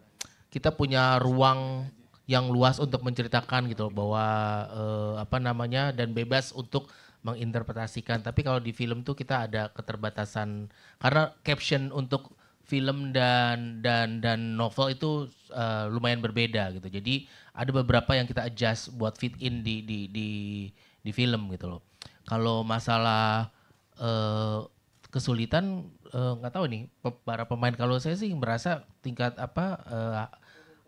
kita punya ruang yang luas untuk menceritakan gitu loh, bahwa eh, apa namanya dan bebas untuk menginterpretasikan. Tapi kalau di film tuh kita ada keterbatasan karena caption untuk film dan dan dan novel itu uh, lumayan berbeda gitu. Jadi ada beberapa yang kita adjust buat fit in di di di di film gitu loh. Kalau masalah uh, kesulitan eh, nggak uh, tahu nih para pemain kalau saya sih merasa tingkat apa uh,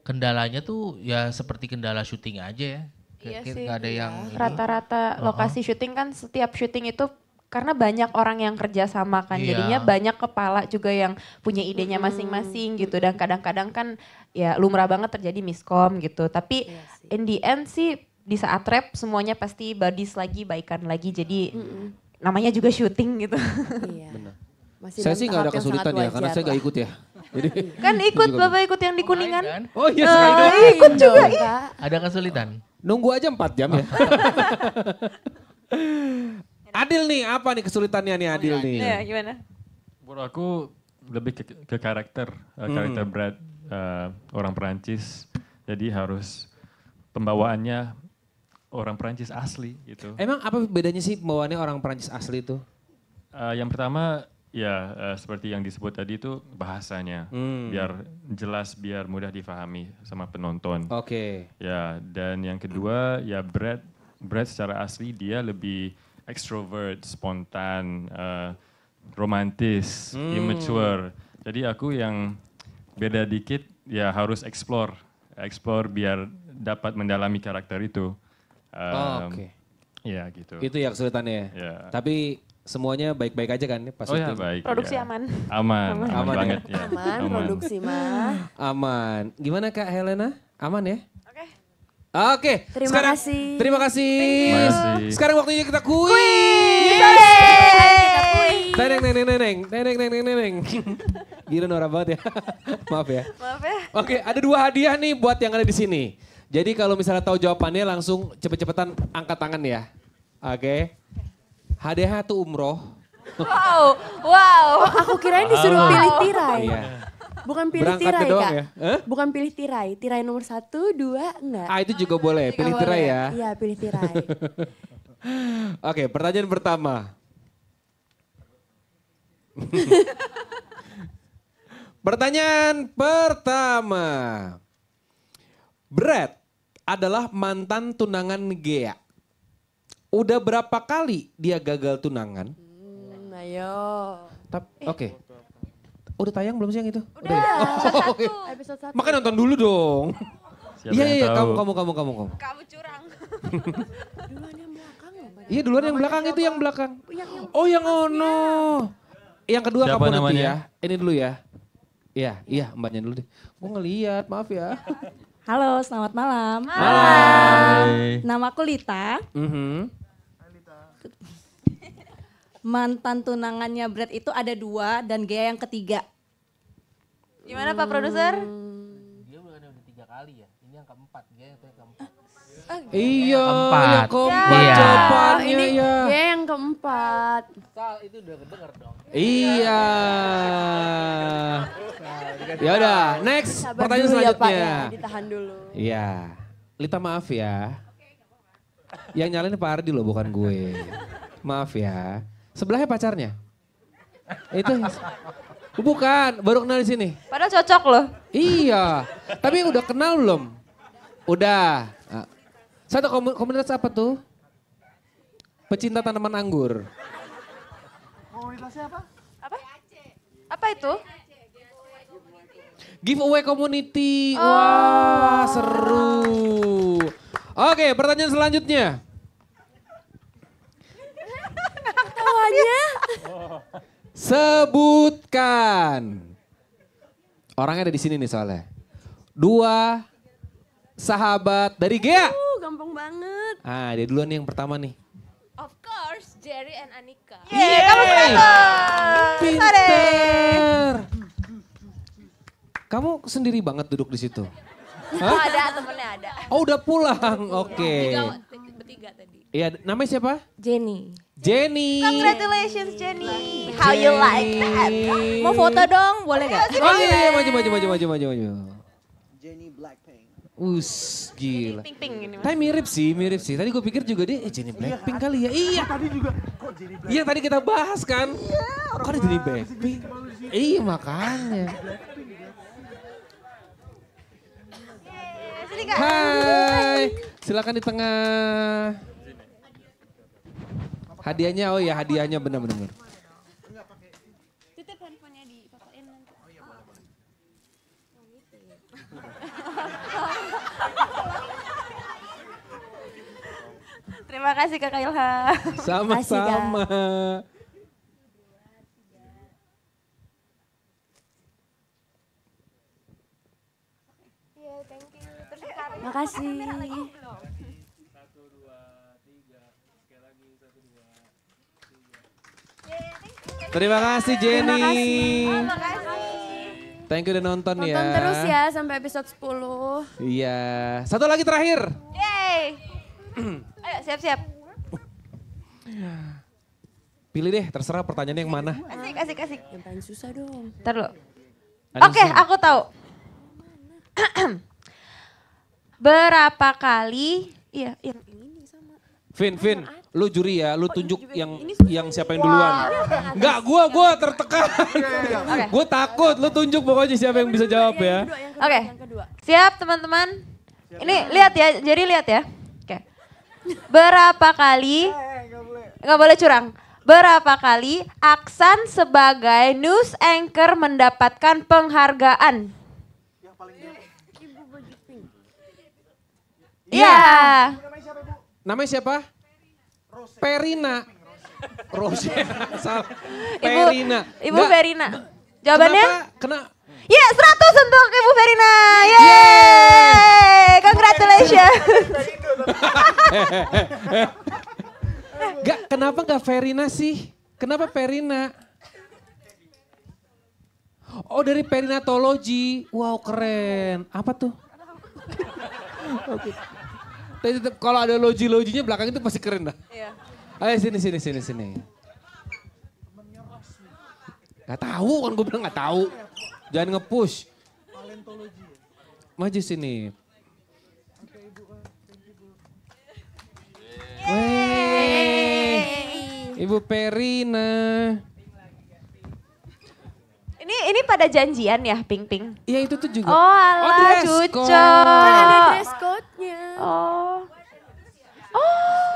kendalanya tuh ya seperti kendala syuting aja ya. Iya sih. ada yang iya. rata-rata lokasi syuting kan setiap syuting itu karena banyak orang yang kerja sama kan yeah. jadinya banyak kepala juga yang punya idenya masing-masing hmm. gitu dan kadang-kadang kan ya lumrah banget terjadi miskom gitu tapi yeah, sih. in the end sih di saat rap semuanya pasti badis lagi baikan lagi jadi mm namanya juga syuting gitu iya. Benar. saya sih nggak ada kesulitan ya karena saya nggak ikut ya jadi kan ikut bapak ikut yang di oh, kuningan oh, iya yes, uh, eh, ikut juga iya. ada kesulitan nunggu aja empat jam ya Adil nih, apa nih kesulitannya nih oh, Adil oh, ya, nih? Iya, gimana? Menurut aku lebih ke, ke karakter, uh, karakter Brad uh, orang Perancis. Jadi harus pembawaannya orang Perancis asli gitu. Emang apa bedanya sih pembawaannya orang Perancis asli itu? Uh, yang pertama ya uh, seperti yang disebut tadi itu bahasanya hmm. biar jelas biar mudah difahami sama penonton. Oke. Okay. Ya dan yang kedua ya Brad Brad secara asli dia lebih extrovert, spontan, uh, romantis, hmm. immature. Jadi aku yang beda dikit ya harus explore, explore biar dapat mendalami karakter itu. Um, oh, Oke. Okay. Ya gitu. Itu ya kesulitannya. Ya. ya. Tapi semuanya baik-baik aja kan pas oh, ya, baik, Produksi ya. aman. Aman. Aman, aman, aman ya? banget ya. Aman, aman, produksi mah. Aman. Gimana Kak Helena? Aman ya? Oke. Terima sekarang, kasih. Terima kasih. Sekarang waktunya kita kuis. Kuis. Neneng, neneng, neneng, neneng, neneng, neneng. Gila norak banget ya. Maaf ya. Maaf ya. Oke, ada dua hadiah nih buat yang ada di sini. Jadi kalau misalnya tahu jawabannya langsung cepet-cepetan angkat tangan ya. Oke. Hadiah tuh umroh. Wow, wow. Aku kirain disuruh pilih tirai. Iya. Bukan pilih Berangkat tirai doang, Ya? Huh? Bukan pilih tirai. Tirai nomor satu, dua, enggak. Ah itu juga boleh. Pilih boleh. tirai ya. Iya pilih tirai. Oke okay, pertanyaan pertama. pertanyaan pertama. Brad adalah mantan tunangan Gea. Udah berapa kali dia gagal tunangan? Hmm, ayo. Oke. Okay. Udah tayang belum sih yang itu? Udah, Udah ya? Oh, okay. episode 1. makanya nonton dulu dong. Iya, iya, iya, kamu, kamu, kamu, kamu, kamu. Kamu curang. duluan yang belakang Iya duluan yang belakang, itu yang belakang. oh yang ono. Yang kedua Siapa kamu namanya? nanti ya. Ini dulu ya. Iya, iya mbaknya dulu deh. Gue ngelihat maaf ya. Halo, selamat malam. Malam. Hai. Nama aku Lita. Mm -hmm mantan tunangannya Brad itu ada dua dan Gea yang ketiga. Gimana hmm. Pak Produser? Hmm. Dia udah ada tiga kali ya. Ini yang keempat, Gea yang keempat. Ah, iya, keempat. Yang keempat iya. jawabannya iya. ini ya. Dia yang keempat. Sal, itu udah kedenger dong. Iya. ya udah, next Sabar pertanyaan dulu selanjutnya. Ya, Pak, ya. Ditahan dulu. Iya. Lita maaf ya. Yang nyalain Pak Ardi loh bukan gue. Maaf ya. Sebelahnya pacarnya. Itu bukan, baru kenal di sini. Padahal cocok loh. Iya, tapi udah kenal belum? Udah. Ah. Satu komunitas apa tuh? Pecinta tanaman anggur. Komunitasnya apa? Apa? Apa itu? Giveaway community. Oh. Wah, seru. Oke, pertanyaan selanjutnya. Iya. Sebutkan. Orangnya ada di sini nih soalnya. Dua sahabat dari Gea. Uh, gampang banget. Ah, dia duluan nih yang pertama nih. Of course, Jerry and Anika. Yeay, kamu kenapa? Pinter. Kamu sendiri banget duduk di situ. Hah? Ada temennya ada. Oh udah pulang, oke. Okay. bertiga tadi. Iya, namanya siapa? Jenny. Jenny. Congratulations Jenny. How you like that? Mau foto dong, boleh gak? Oh iya, iya, maju, maju, maju, maju, maju, Jenny Blackpink. Us, gila. Pink, pink ini Tapi mirip sih, mirip sih. Tadi gue pikir juga dia eh, Jenny iya, Blackpink iya, kali ya. Iya. Tadi juga kok Jenny Blackpink. Iya tadi kita bahas kan. Iya. Kok ada Jenny Blackpink? Iya makanya. Ya. Hai, silakan di tengah. Hadiahnya oh ya hadiahnya benar-benar. Titip handphonenya di nanti. Oh iya boleh boleh. Terima kasih Kak Ilha. Sama-sama. Makasih. Terima kasih Jenny. Terima kasih. Thank you udah nonton, nonton ya. Nonton terus ya sampai episode 10. Iya. Satu lagi terakhir. Yeay. Ayo siap-siap. Pilih deh, terserah pertanyaannya yang mana. Asik, asik, asik. Yang paling susah dong. Ntar lo. Oke, okay, aku tahu. Berapa kali? Iya, yang ini sama. Vin, Vin lu juri ya, lu oh, tunjuk oh, yang yang siapa yang duluan. Enggak, gua gua tertekan. Gua takut lu tunjuk pokoknya siapa yang bisa jawab ya. Oke. Siap teman-teman? Ini lihat ya, jadi lihat ya. Oke. Berapa kali Enggak eh, eh, boleh curang. Berapa kali Aksan sebagai news anchor mendapatkan penghargaan? Namanya siapa, Iya. Namanya siapa? Perina. Rose. Perina. Ibu, Perina. Jawabannya? Kenapa? Kena, Ya, yeah, 100 untuk Ibu Verina. Yeay! Congratulations. gak, kenapa gak Verina sih? Kenapa Perina? Oh dari Perinatologi. Wow keren. Apa tuh? Oke. Okay. Tapi tetap kalau ada loji-lojinya belakang itu pasti keren dah. Iya. Ayo sini sini sini sini. Gak tahu kan gue bilang gak tahu. Jangan ngepush. Maju sini. Yeay. Ibu Perina. Ini ini pada janjian ya, Ping Ping. Iya itu tuh juga. Oh, ala oh, cucu. Kan ada dress code-nya. Oh. Oh.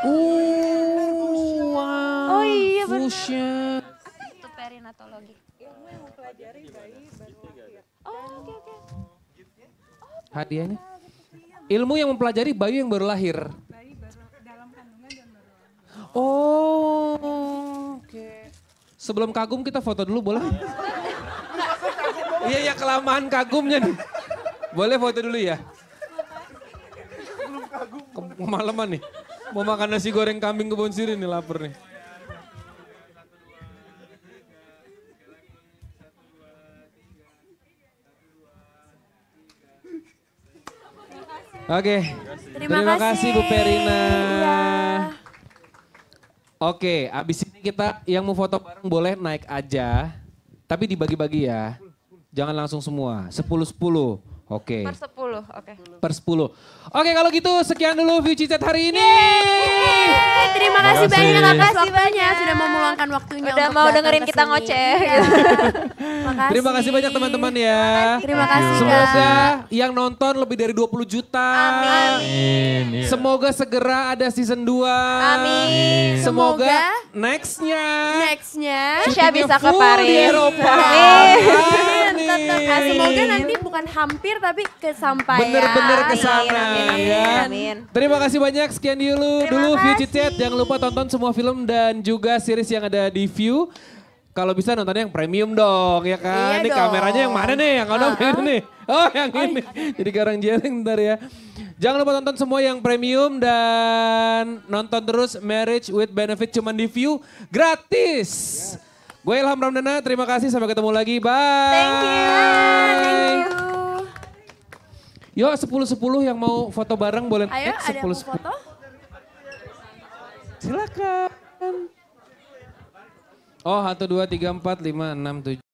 Oh, wow. Oh iya benar. Fusion. Apa itu perinatologi? Ilmu yang mempelajari bayi baru lahir. Oh, oke okay, oke. Okay. Oh, Hadiahnya? Ilmu yang mempelajari bayi yang baru lahir. Bayi baru dalam kandungan dan baru lahir. Oh, oke. Okay. Sebelum kagum kita foto dulu boleh? Iya iya kelamaan kagumnya nih. Boleh foto dulu ya? Kemalaman nih. Mau makan nasi goreng kambing kebun sirih nih lapar nih. Oke. Terima, Terima kasih. Bu Perina. Iya. Oke, abis ini kita yang mau foto bareng boleh naik aja. Tapi dibagi-bagi ya. Jangan langsung semua. sepuluh sepuluh, Oke. Okay. Per 10, oke. Okay. Per 10. Oke, okay, kalau gitu sekian dulu view chat hari ini. Yeay. Yeay. Terima kasih banyak, Terima kasih banyak sudah memulangkan waktunya Udah mau dengerin kita ngoceh. Ya. Makasih. Terima kasih banyak teman-teman ya. Terima kasih. Semoga yang nonton lebih dari 20 juta. Amin. Semoga segera ada season 2. Amin. Semoga, Semoga nextnya. Nextnya. Saya bisa ke Paris. Di Eropa. Amin semoga nanti bukan hampir tapi kesampaian. Bener-bener kesana. Amin, ya. amin. Terima kasih banyak. Sekian dulu dulu View Cicet. Jangan lupa tonton semua film dan juga series yang ada di View. Kalau bisa nonton yang premium dong, ya kan? Iya ini dong. kameranya yang mana nih? Yang mana uh ah, -huh. Ah. ini nih? Oh, yang oh, ini. Iya. Jadi garang jaring ntar ya. Jangan lupa tonton semua yang premium dan nonton terus Marriage with Benefit cuman di view gratis. Yeah. Gue Ilham Ramdana, terima kasih sampai ketemu lagi. Bye. Thank you. Bye. Thank you. Yuk yang mau foto bareng boleh. Ayo, eh, ada yang mau foto? Silakan. Oh, 1, 2, 3, 4, 5, 6, 7.